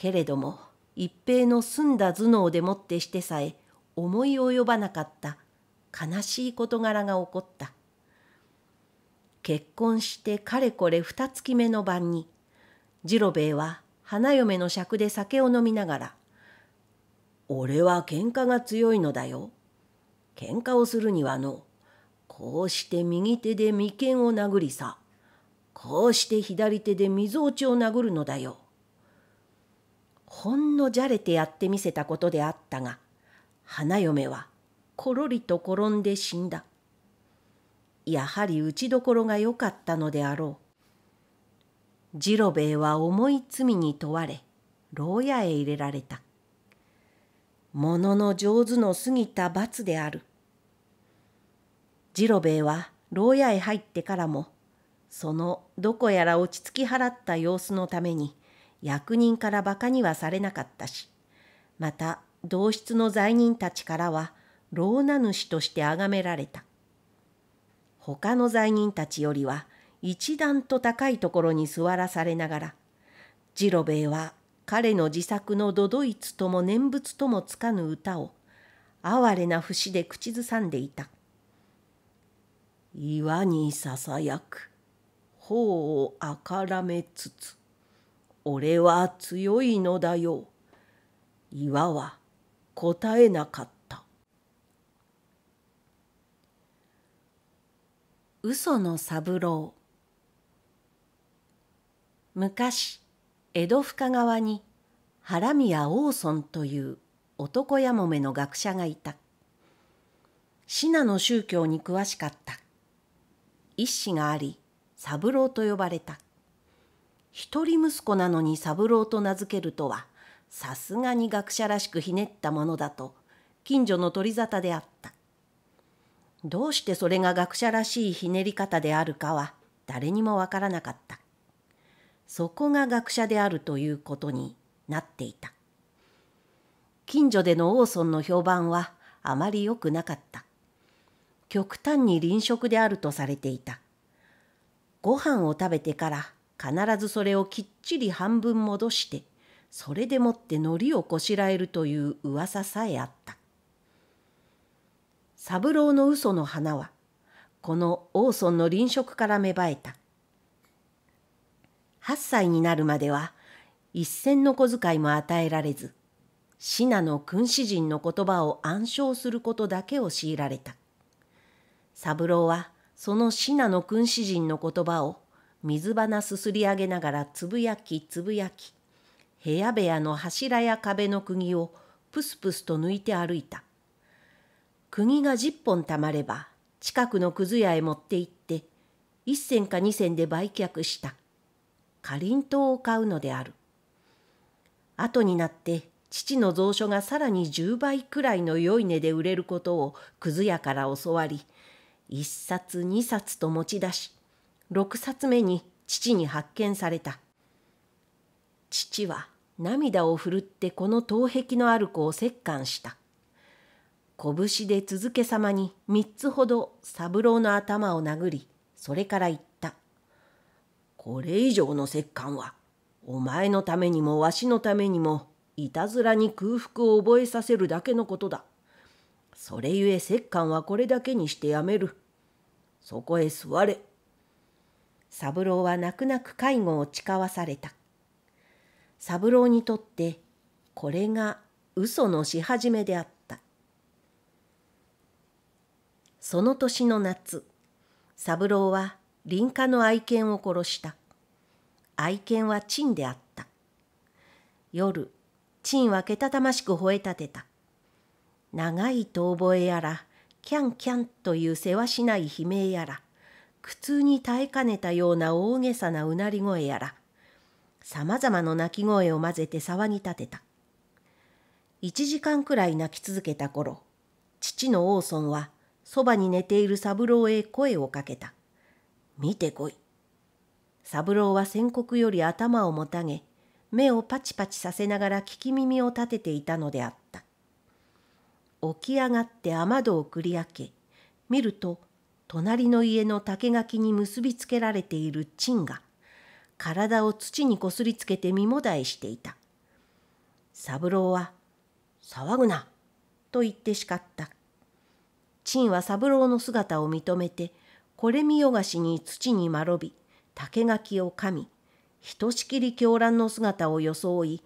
けれども一平の澄んだ頭脳でもってしてさえ思い及ばなかった悲しい事柄が起こった結婚してかれこれ二月目の晩に次郎兵衛は花嫁の酌で酒を飲みながら「俺は喧嘩が強いのだよ。喧嘩をするにはのこうして右手で眉間を殴りさこうして左手で水落ちを殴るのだよ。ほんのじゃれてやってみせたことであったが花嫁はころりと転んで死んだやはり打ちどころが良かったのであろう次郎兵衛は重い罪に問われ牢屋へ入れられたものの上手の過ぎた罰である次郎兵衛は牢屋へ入ってからもそのどこやら落ち着き払った様子のために役人から馬鹿にはされなかったし、また同室の罪人たちからは老名主として崇められた。他の罪人たちよりは一段と高いところに座らされながら、次郎兵衛は彼の自作の都々逸とも念仏ともつかぬ歌を哀れな節で口ずさんでいた。岩にささやく、頬をあからめつつ、俺は強いのだよ。岩は答えなかった。嘘の三郎昔江戸深川に原宮王尊という男やもめの学者がいた信濃宗教に詳しかった一子があり三郎と呼ばれた一人息子なのに三郎と名付けるとはさすがに学者らしくひねったものだと近所の取り沙汰であったどうしてそれが学者らしいひねり方であるかは誰にもわからなかったそこが学者であるということになっていた近所でのオーソンの評判はあまり良くなかった極端に臨食であるとされていたご飯を食べてから必ずそれをきっちり半分戻してそれでもってのりをこしらえるという噂さえあった三郎の嘘の花はこの王村の臨食から芽生えた8歳になるまでは一銭の小遣いも与えられず信濃君子人の言葉を暗唱することだけを強いられた三郎はその信濃君子人の言葉を水花すすり上げながらつぶやきつぶやき部屋部屋の柱や壁の釘をプスプスと抜いて歩いた釘が10本たまれば近くのくず屋へ持って行って1銭か2銭で売却したかりんとうを買うのである後になって父の蔵書がさらに10倍くらいの良い値で売れることをくず屋から教わり1冊2冊と持ち出し6冊目に父に発見された父は涙をふるってこの頭壁のある子を折檻した拳で続けさまに3つほど三郎の頭を殴りそれから言った「これ以上の折檻はお前のためにもわしのためにもいたずらに空腹を覚えさせるだけのことだ。それゆえ折檻はこれだけにしてやめる。そこへ座れ。三郎は泣く泣く介護を誓わされた。三郎にとってこれが嘘のし始めであった。その年の夏、三郎は林家の愛犬を殺した。愛犬は陳であった。夜、陳はけたたましく吠え立てた。長い遠吠えやら、キャンキャンというせわしない悲鳴やら、苦痛に耐えかねたような大げさなうなり声やら、さまざまの泣き声を混ぜて騒ぎ立てた。一時間くらい泣き続けた頃、父のオーソンは、そばに寝ている三郎へ声をかけた。見てこい。三郎は宣告より頭をもたげ、目をパチパチさせながら聞き耳を立てていたのであった。起き上がって雨戸をくり開け、見ると隣の家の竹垣に結びつけられている賃が体を土にこすりつけて身もだえしていた三郎は「騒ぐな」と言って叱ったんは三郎の姿を認めてこれ見よがしに土にまろび竹垣を噛みひとしきり狂乱の姿を装い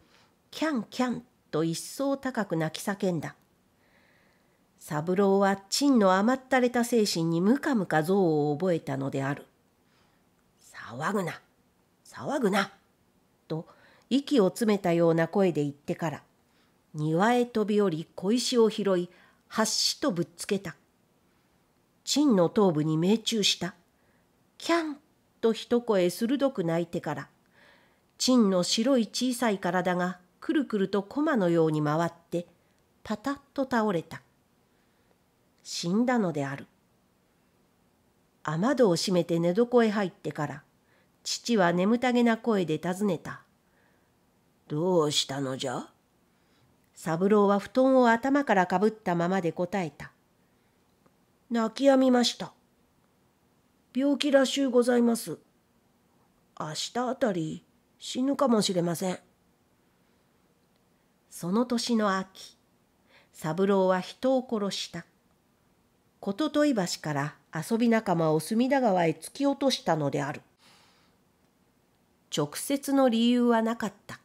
キャンキャンと一層高く泣き叫んだ三郎は陳の甘ったれた精神にムカムカ憎悪を覚えたのである。騒ぐな騒ぐなと息を詰めたような声で言ってから庭へ飛び降り小石を拾い発しとぶっつけた。陳の頭部に命中した。キャンと一声鋭く鳴いてから陳の白い小さい体がくるくると駒のように回ってパタッと倒れた。死んだのである。雨戸を閉めて寝床へ入ってから、父は眠たげな声で尋ねた。どうしたのじゃ三郎は布団を頭からかぶったままで答えた。泣きやみました。病気らしゅうございます。明日あたり死ぬかもしれません。その年の秋、三郎は人を殺した。こととい橋から遊び仲間を隅田川へ突き落としたのである。直接の理由はなかった。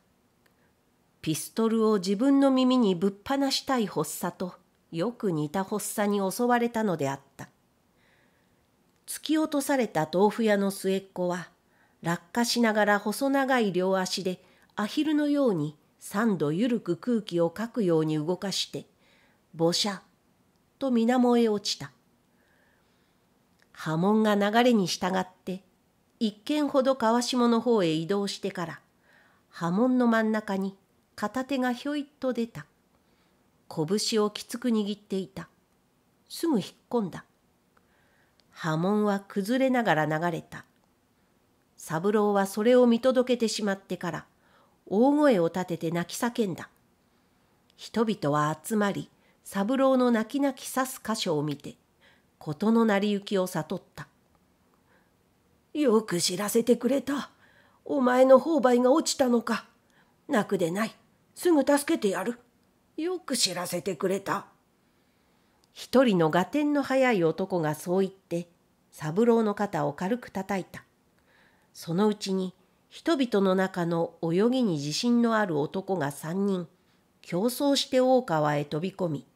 ピストルを自分の耳にぶっ放したい発作とよく似た発作に襲われたのであった。突き落とされた豆腐屋の末っ子は落下しながら細長い両足でアヒルのように3度ゆるく空気をかくように動かして、ぼしゃと水面へ落ちた。波紋が流れに従って一軒ほど川下の方へ移動してから波紋の真ん中に片手がひょいっと出た。拳をきつく握っていた。すぐ引っ込んだ。波紋は崩れながら流れた。三郎はそれを見届けてしまってから大声を立てて泣き叫んだ。人々は集まり三郎の泣き泣き刺す箇所を見て事の成り行きを悟ったよく知らせてくれたお前の方梅が落ちたのか泣くでないすぐ助けてやるよく知らせてくれた一人の合点の早い男がそう言って三郎の肩を軽く叩いたそのうちに人々の中の泳ぎに自信のある男が3人競争して大川へ飛び込み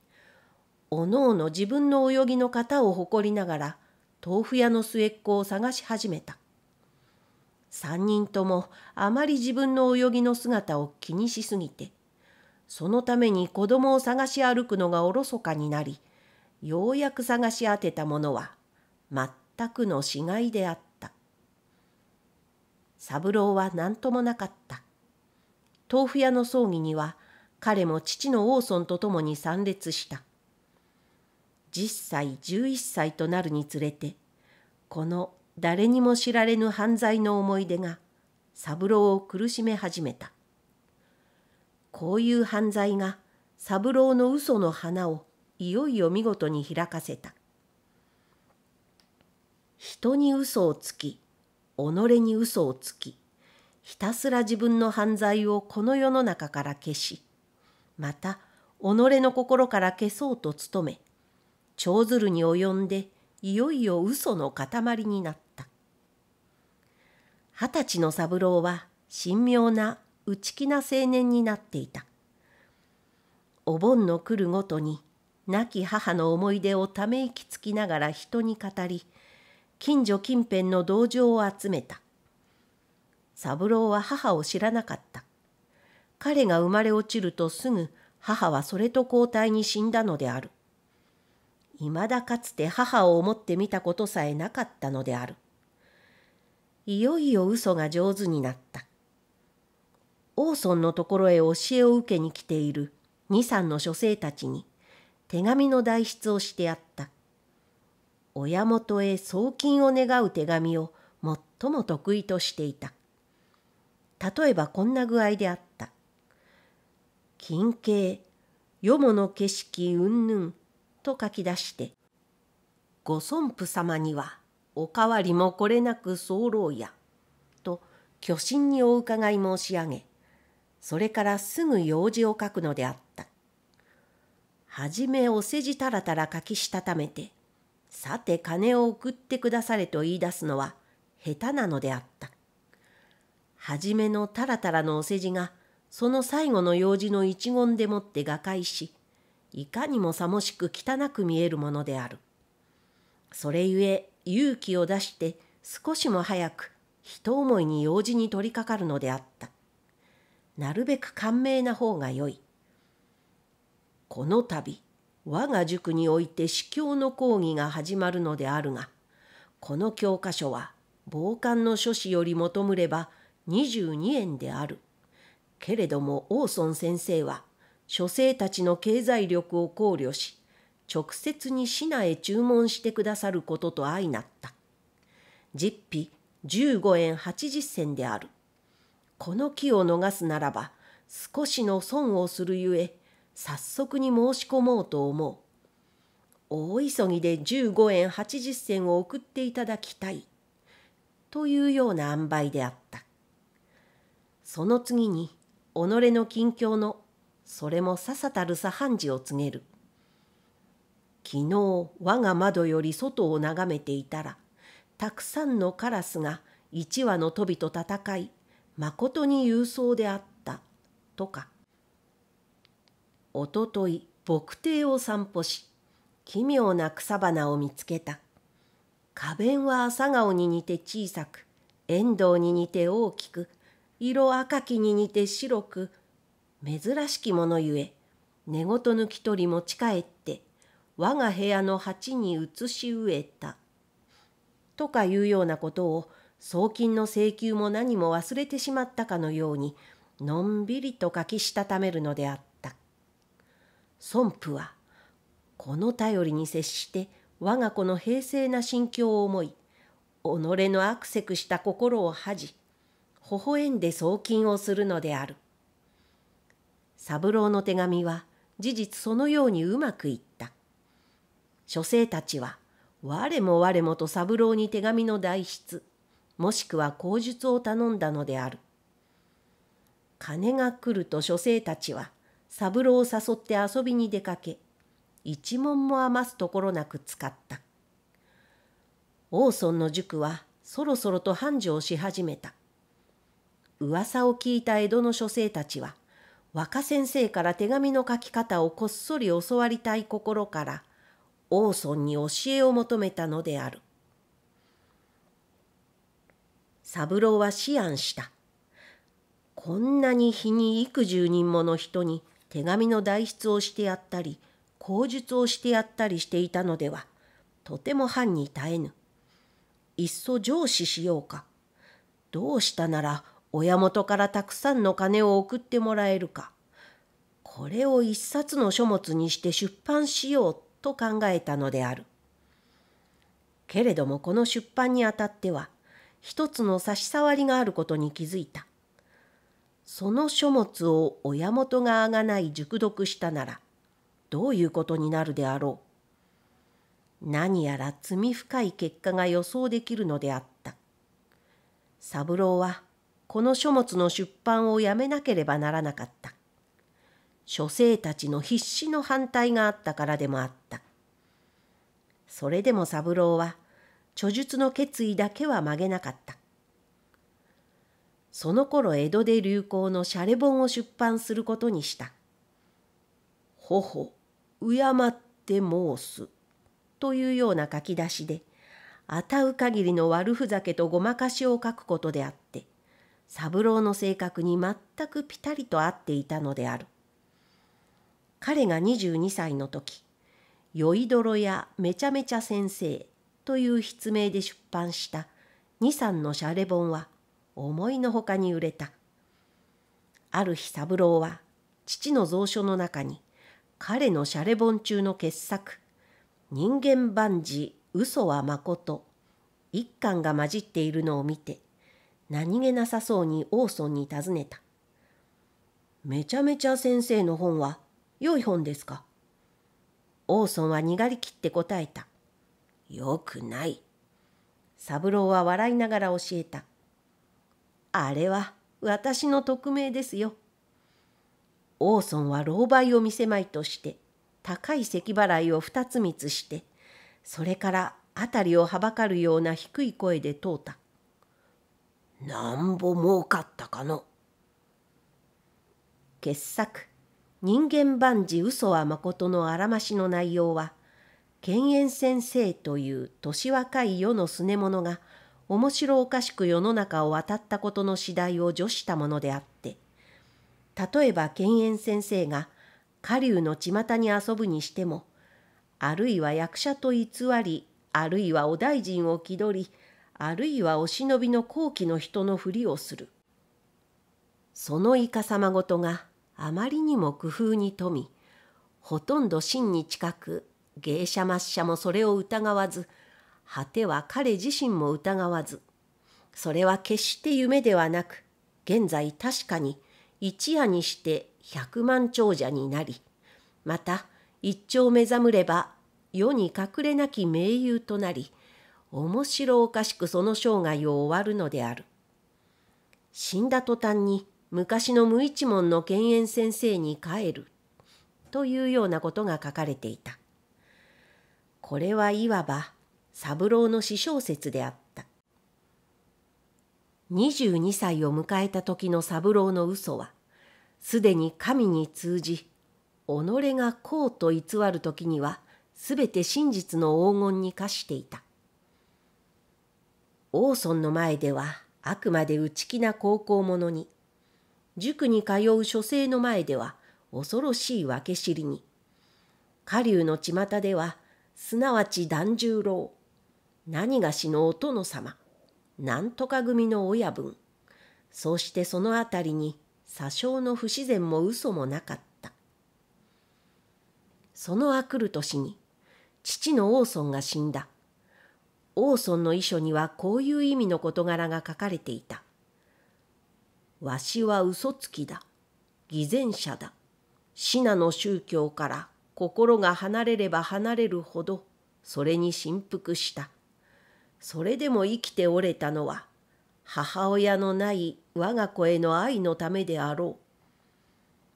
おのおの自分の泳ぎの型を誇りながら豆腐屋の末っ子を探し始めた3人ともあまり自分の泳ぎの姿を気にしすぎてそのために子供を探し歩くのがおろそかになりようやく探し当てたものは全くの死骸であった三郎は何ともなかった豆腐屋の葬儀には彼も父の王孫と共に参列した10歳11歳となるにつれてこの誰にも知られぬ犯罪の思い出が三郎を苦しめ始めたこういう犯罪が三郎の嘘の花をいよいよ見事に開かせた人に嘘をつき己に嘘をつきひたすら自分の犯罪をこの世の中から消しまた己の心から消そうと努め長鶴に及んでいよいよ嘘の塊になった二十歳の三郎は神妙な内気な青年になっていたお盆の来るごとに亡き母の思い出をため息つきながら人に語り近所近辺の同情を集めた三郎は母を知らなかった彼が生まれ落ちるとすぐ母はそれと交代に死んだのであるいまだかつて母を思ってみたことさえなかったのである。いよいよ嘘が上手になった。オーソンのところへ教えを受けに来ている二三の書生たちに手紙の代筆をしてあった。親元へ送金を願う手紙を最も得意としていた。例えばこんな具合であった。近景、よもの景色云々、と書き出して「ご尊父様にはおかわりもこれなく候や」と巨神にお伺い申し上げそれからすぐ用事を書くのであったはじめお世辞たらたら書きしたためてさて金を送ってくだされと言い出すのは下手なのであったはじめのたらたらのお世辞がその最後の用事の一言でもって瓦解しいかにもさもしく汚く見えるものである。それゆえ勇気を出して少しも早く人思いに用事に取りかかるのであった。なるべく感銘な方がよい。この度、我が塾において司教の講義が始まるのであるが、この教科書は傍観の書士より求むれば22円である。けれども、オーソン先生は書生たちの経済力を考慮し、直接に市内へ注文してくださることと相なった。実費15円80銭である。この木を逃すならば、少しの損をするゆえ、早速に申し込もうと思う。大急ぎで15円80銭を送っていただきたい。というような塩梅であった。その次に、己の近況のそれもささたる茶飯事を告げる。昨日我が窓より外を眺めていたらたくさんのカラスが一羽の飛びと戦いまことに勇壮であったとかおととい牧庭を散歩し奇妙な草花を見つけた花弁は朝顔に似て小さく遠藤に似て大きく色赤きに似て白く珍しきものゆえ寝言抜き取り持ち帰って我が部屋の鉢に移し植えた」とかいうようなことを送金の請求も何も忘れてしまったかのようにのんびりと書きしたためるのであった孫婦はこの頼りに接して我が子の平静な心境を思い己のあくせくした心を恥じ微笑んで送金をするのである三郎の手紙は事実そのようにうまくいった。書生たちは我も我もと三郎に手紙の代筆もしくは口述を頼んだのである。金が来ると書生たちは三郎を誘って遊びに出かけ一文も余すところなく使った。王村の塾はそろそろと繁盛し始めた。噂を聞いた江戸の書生たちは若先生から手紙の書き方をこっそり教わりたい心から王孫に教えを求めたのである三郎は思案したこんなに日に幾十人もの人に手紙の代筆をしてやったり口述をしてやったりしていたのではとても藩に耐えぬいっそ上司しようかどうしたなら親元からたくさんの金を送ってもらえるかこれを一冊の書物にして出版しようと考えたのであるけれどもこの出版にあたっては一つの差し障りがあることに気づいたその書物を親元があがない熟読したならどういうことになるであろう何やら罪深い結果が予想できるのであった三郎はこの書物の出版をやめなければならなかった。書生たちの必死の反対があったからでもあった。それでも三郎は著述の決意だけは曲げなかった。その頃江戸で流行のシャレ本を出版することにした。頬、敬って申す。というような書き出しで、あたう限りの悪ふざけとごまかしを書くことであって、三郎の性格に全くぴたりと合っていたのである。彼が22歳の時、酔い泥やめちゃめちゃ先生という筆名で出版した二三のシャレ本は思いのほかに売れた。ある日三郎は父の蔵書の中に彼のシャレ本中の傑作「人間万事嘘はまこと」一巻が混じっているのを見て何気なさそうにオーソンに尋ねた。めちゃめちゃ先生の本は良い本ですかオーソンはにがりきって答えた。よくない。三郎は笑いながら教えた。あれは私の匿名ですよ。オーソンは狼狽を見せまいとして、高い咳払いを二つ三つして、それから辺りをはばかるような低い声で問うた。なんぼ儲かったかの。傑作「人間万事嘘はまことのあらまし」の内容は犬猿先生という年若い世のすね者が面白おかしく世の中を渡ったことの次第を助したものであって例えば犬猿先生が狩人の巷に遊ぶにしてもあるいは役者と偽りあるいはお大臣を気取りあるいはお忍びの高貴の人のふりをするそのいかさまごとがあまりにも工夫に富みほとんど真に近く芸者抹者もそれを疑わず果ては彼自身も疑わずそれは決して夢ではなく現在確かに一夜にして百万長者になりまた一丁目覚むれば世に隠れなき名優となり面白おかしくその生涯を終わるのである。死んだ途端に昔の無一文の犬猿先生に帰るというようなことが書かれていた。これはいわば三郎の師小説であった。22歳を迎えた時の三郎の嘘は、すでに神に通じ、己がこうと偽る時には、すべて真実の黄金に化していた。王村の前ではあくまで内気な高校者に、塾に通う書生の前では恐ろしい分け知りに、下流の巷ではすなわち團十郎、何がしのお殿様、なんとか組の親分、そうしてそのあたりに詐称の不自然も嘘もなかった。そのあくる年に、父の王村が死んだ。オーソンの遺書にはこういう意味の事柄が書かれていた。わしは嘘つきだ。偽善者だ。シナの宗教から心が離れれば離れるほど、それに振幅した。それでも生きておれたのは、母親のない我が子への愛のためであろ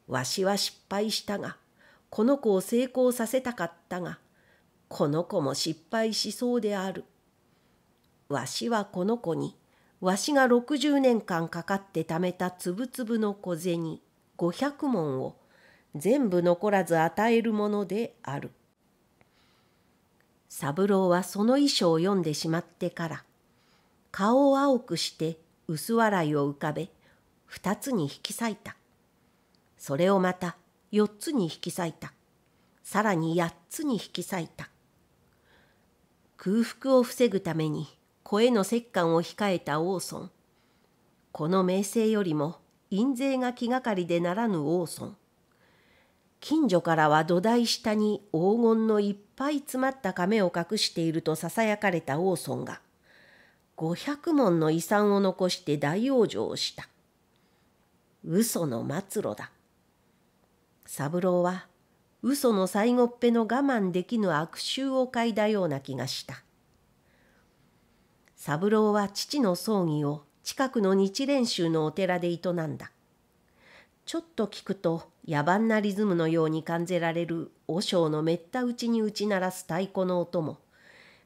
う。わしは失敗したが、この子を成功させたかったが、この子も失敗しそうである。わしはこの子にわしが60年間かかって貯めたつぶつぶの小銭500文を全部残らず与えるものである。三郎はその衣装を読んでしまってから顔を青くして薄笑いを浮かべ二つに引き裂いた。それをまた四つに引き裂いた。さらに八つに引き裂いた。空腹を防ぐために声の折檻を控えた王孫この名声よりも印税が気がかりでならぬ王孫近所からは土台下に黄金のいっぱい詰まった亀を隠しているとささやかれた王孫が500門の遺産を残して大往生をした嘘の末路だ三郎は嘘の最後っぺの我慢できぬ悪臭を嗅いだような気がした三郎は父の葬儀を近くの日蓮宗のお寺で営んだ。ちょっと聞くと野蛮なリズムのように感じられる和尚のめった打ちに打ち鳴らす太鼓の音も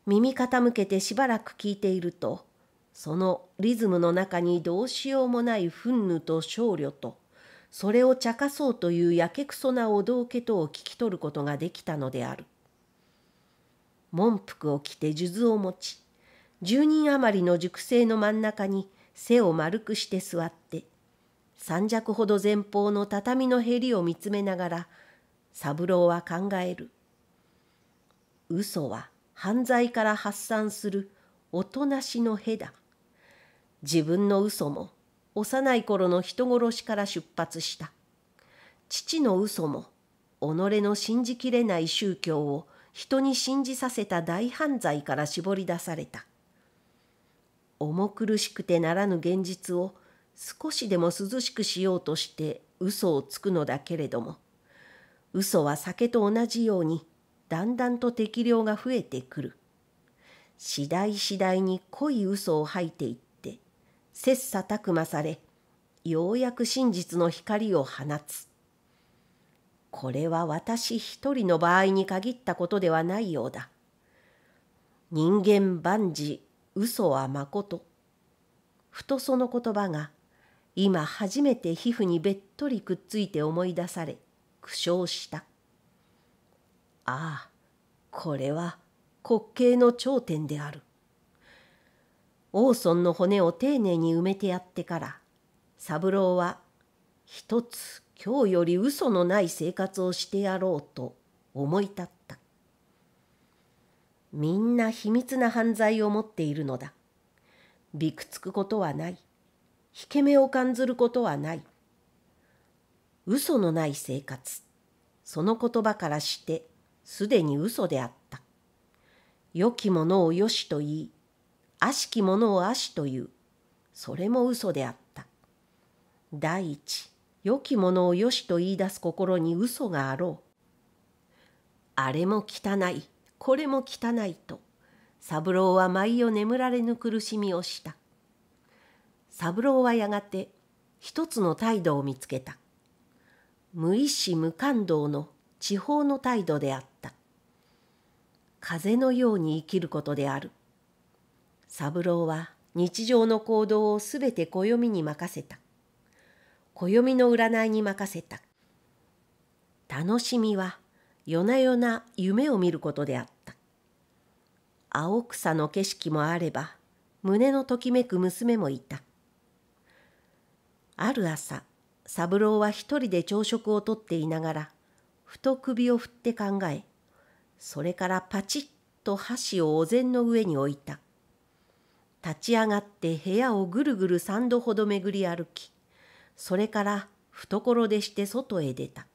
耳傾けてしばらく聞いているとそのリズムの中にどうしようもない憤怒と僧侶とそれを茶化そうというやけくそなお道家とを聞き取ることができたのである。文服を着て数珠を持ち10人余りの熟成の真ん中に背を丸くして座って三尺ほど前方の畳のへりを見つめながら三郎は考える嘘は犯罪から発散するおとなしのへだ自分の嘘も幼い頃の人殺しから出発した父の嘘も己の信じきれない宗教を人に信じさせた大犯罪から絞り出された重苦しくてならぬ現実を少しでも涼しくしようとして嘘をつくのだけれども嘘は酒と同じようにだんだんと適量が増えてくる次第次第に濃い嘘を吐いていって切磋琢磨されようやく真実の光を放つこれは私一人の場合に限ったことではないようだ人間万事嘘はまこと」ふとその言葉が今初めて皮膚にべっとりくっついて思い出され苦笑した「ああこれは滑稽の頂点である」オーソンの骨を丁寧に埋めてやってから三郎は一つ今日より嘘のない生活をしてやろうと思い立った。みんな秘密な犯罪を持っているのだ。びくつくことはない。引け目を感ずることはない。嘘のない生活。その言葉からして、すでに嘘であった。良きものを良しと言い、悪しきものを悪しと言う。それも嘘であった。第一、良きものを良しと言い出す心に嘘があろう。あれも汚い。これも汚いと三郎は舞を眠られぬ苦しみをした三郎はやがて一つの態度を見つけた無意志無感動の地方の態度であった風のように生きることである三郎は日常の行動をすべて暦に任せた暦の占いに任せた楽しみは夜な夜な夢を見ることであった。青草の景色もあれば、胸のときめく娘もいた。ある朝、三郎は一人で朝食をとっていながら、ふと首を振って考え、それからパチッと箸をお膳の上に置いた。立ち上がって部屋をぐるぐる三度ほど巡り歩き、それから懐でして外へ出た。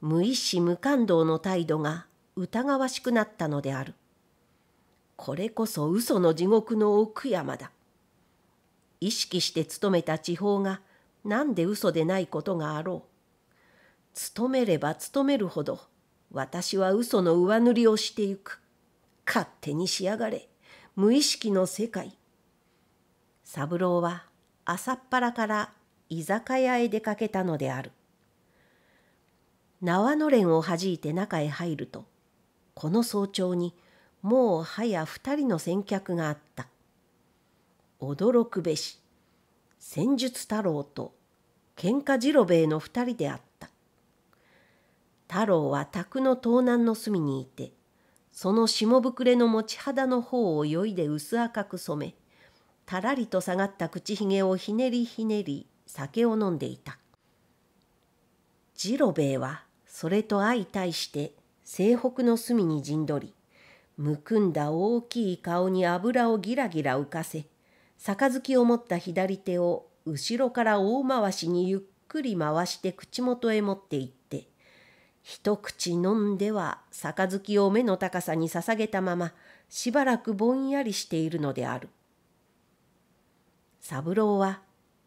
無意志無感動の態度が疑わしくなったのである。これこそ嘘の地獄の奥山だ。意識して勤めた地方が何で嘘でないことがあろう。勤めれば勤めるほど私は嘘の上塗りをしてゆく。勝手にしやがれ。無意識の世界。三郎は朝っぱらから居酒屋へ出かけたのである。縄のれんを弾いて中へ入るとこの早朝にもうはや二人の先客があった驚くべし戦術太郎と喧嘩次郎兵衛の二人であった太郎は宅の東南の隅にいてその下膨れの持ち肌の方を酔いで薄赤く染めたらりと下がった口ひげをひねりひねり酒を飲んでいた次郎兵衛はそれと相対して西北の隅に陣取りむくんだ大きい顔に油をギラギラ浮かせ杯を持った左手を後ろから大回しにゆっくり回して口元へ持っていって一口飲んでは杯を目の高さに捧げたまましばらくぼんやりしているのである三郎は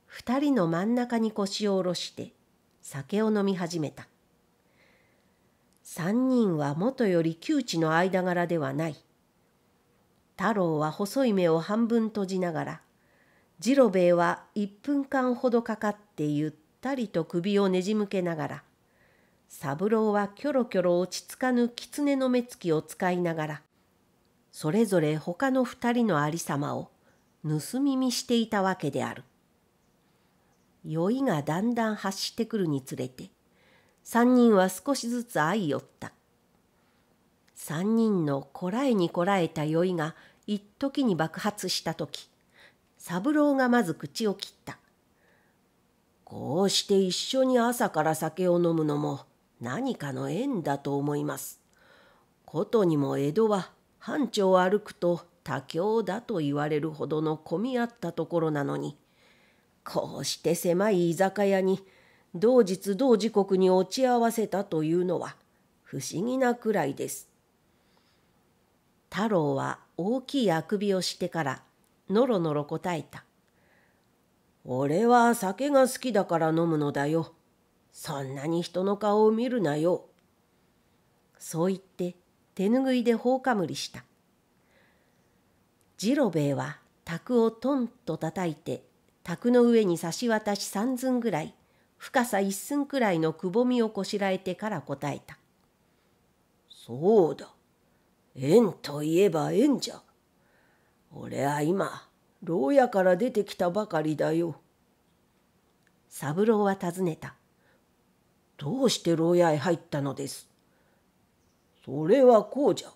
二人の真ん中に腰を下ろして酒を飲み始めた三人はもとより窮地の間柄ではない。太郎は細い目を半分閉じながら、次郎兵衛は1分間ほどかかってゆったりと首をねじむけながら、三郎はキョロキョロ落ち着かぬ狐の目つきを使いながら、それぞれ他の2人の有様を盗み見していたわけである。酔いがだんだん発してくるにつれて、三人は少しずつ相寄った。三人のこらえにこらえた酔いが一時に爆発した時、三郎がまず口を切った。こうして一緒に朝から酒を飲むのも何かの縁だと思います。ことにも江戸は班町を歩くと多境だと言われるほどの混み合ったところなのに、こうして狭い居酒屋に同日同時刻に落ち合わせたというのは不思議なくらいです。太郎は大きいあくびをしてからのろのろ答えた。俺は酒が好きだから飲むのだよ。そんなに人の顔を見るなよ。そう言って手ぬぐいで放火無理した。次郎兵衛は卓をトンと叩いて卓の上に差し渡し三寸ぐらい深さ一寸くらいのくぼみをこしらえてから答えた。そうだ。縁といえば縁じゃ。俺は今、牢屋から出てきたばかりだよ。三郎は尋ねた。どうして牢屋へ入ったのですそれはこうじゃ。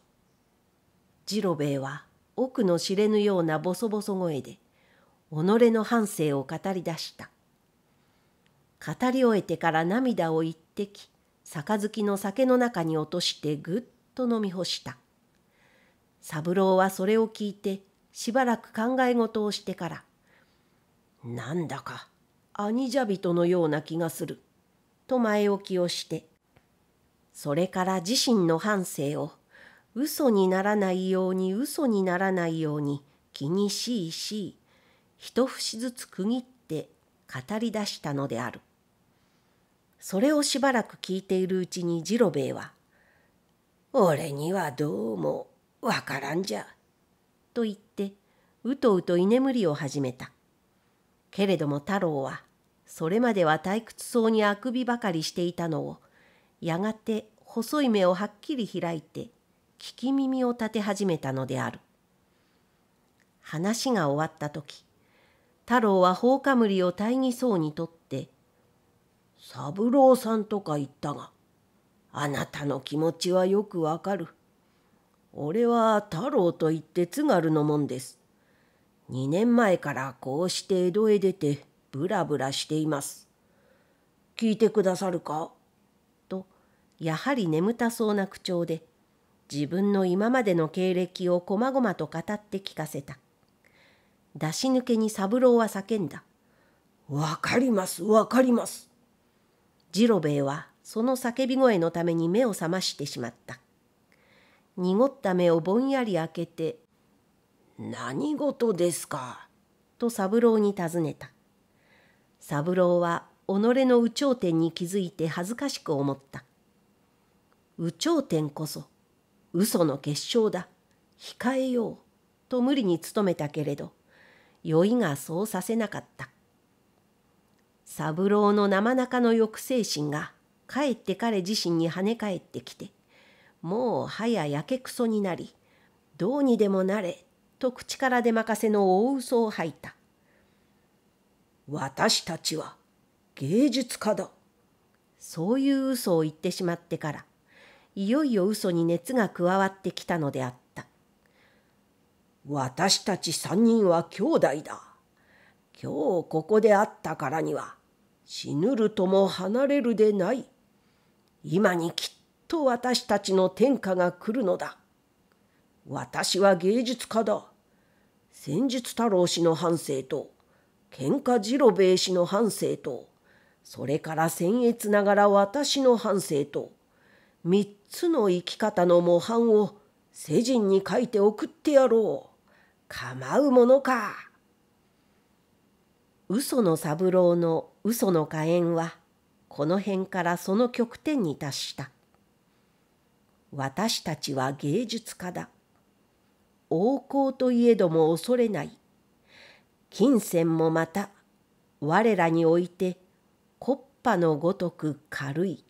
次郎兵衛は奥の知れぬようなボソボソ声で己の半生を語り出した。語り終えてから涙を一滴杯の酒の中に落としてぐっと飲み干した三郎はそれを聞いてしばらく考え事をしてから「なんだか兄者人のような気がする」と前置きをしてそれから自身の半生を嘘にならないように嘘にならないように気にしいしい一節ずつ区切って語り出したのである。それをしばらく聞いているうちに次郎兵衛は「俺にはどうもわからんじゃ」と言ってうとうと居眠りを始めたけれども太郎はそれまでは退屈そうにあくびばかりしていたのをやがて細い目をはっきり開いて聞き耳を立て始めたのである話が終わった時太郎は放火無理を大義そうにとって三郎さんとか言ったが、あなたの気持ちはよくわかる。俺は太郎と言って津軽のもんです。2年前からこうして江戸へ出てブラブラしています。聞いてくださるかと、やはり眠たそうな口調で、自分の今までの経歴をこまごまと語って聞かせた。出し抜けに三郎は叫んだ。わかります、わかります。次郎兵衛はその叫び声のために目を覚ましてしまった。濁った目をぼんやり開けて、何事ですかと三郎に尋ねた。三郎は己の有頂天に気づいて恥ずかしく思った。有頂天こそ嘘の結晶だ。控えよう。と無理に努めたけれど、酔いがそうさせなかった。三郎の生中の抑制心がかえって彼自身に跳ね返ってきてもうはややけくそになりどうにでもなれと口から出まかせの大嘘を吐いた私たちは芸術家だそういう嘘を言ってしまってからいよいよ嘘に熱が加わってきたのであった私たち三人は兄弟だ今日ここで会ったからには死ぬるとも離れるでない。今にきっと私たちの天下が来るのだ。私は芸術家だ。戦術太郎氏の半生と、喧嘩次郎兵衛氏の半生と、それから僭越ながら私の半生と、三つの生き方の模範を世人に書いて送ってやろう。構うものか。嘘の三郎の嘘の火炎はこの辺からその極点に達した私たちは芸術家だ王侯といえども恐れない金銭もまた我らにおいて木っ端のごとく軽い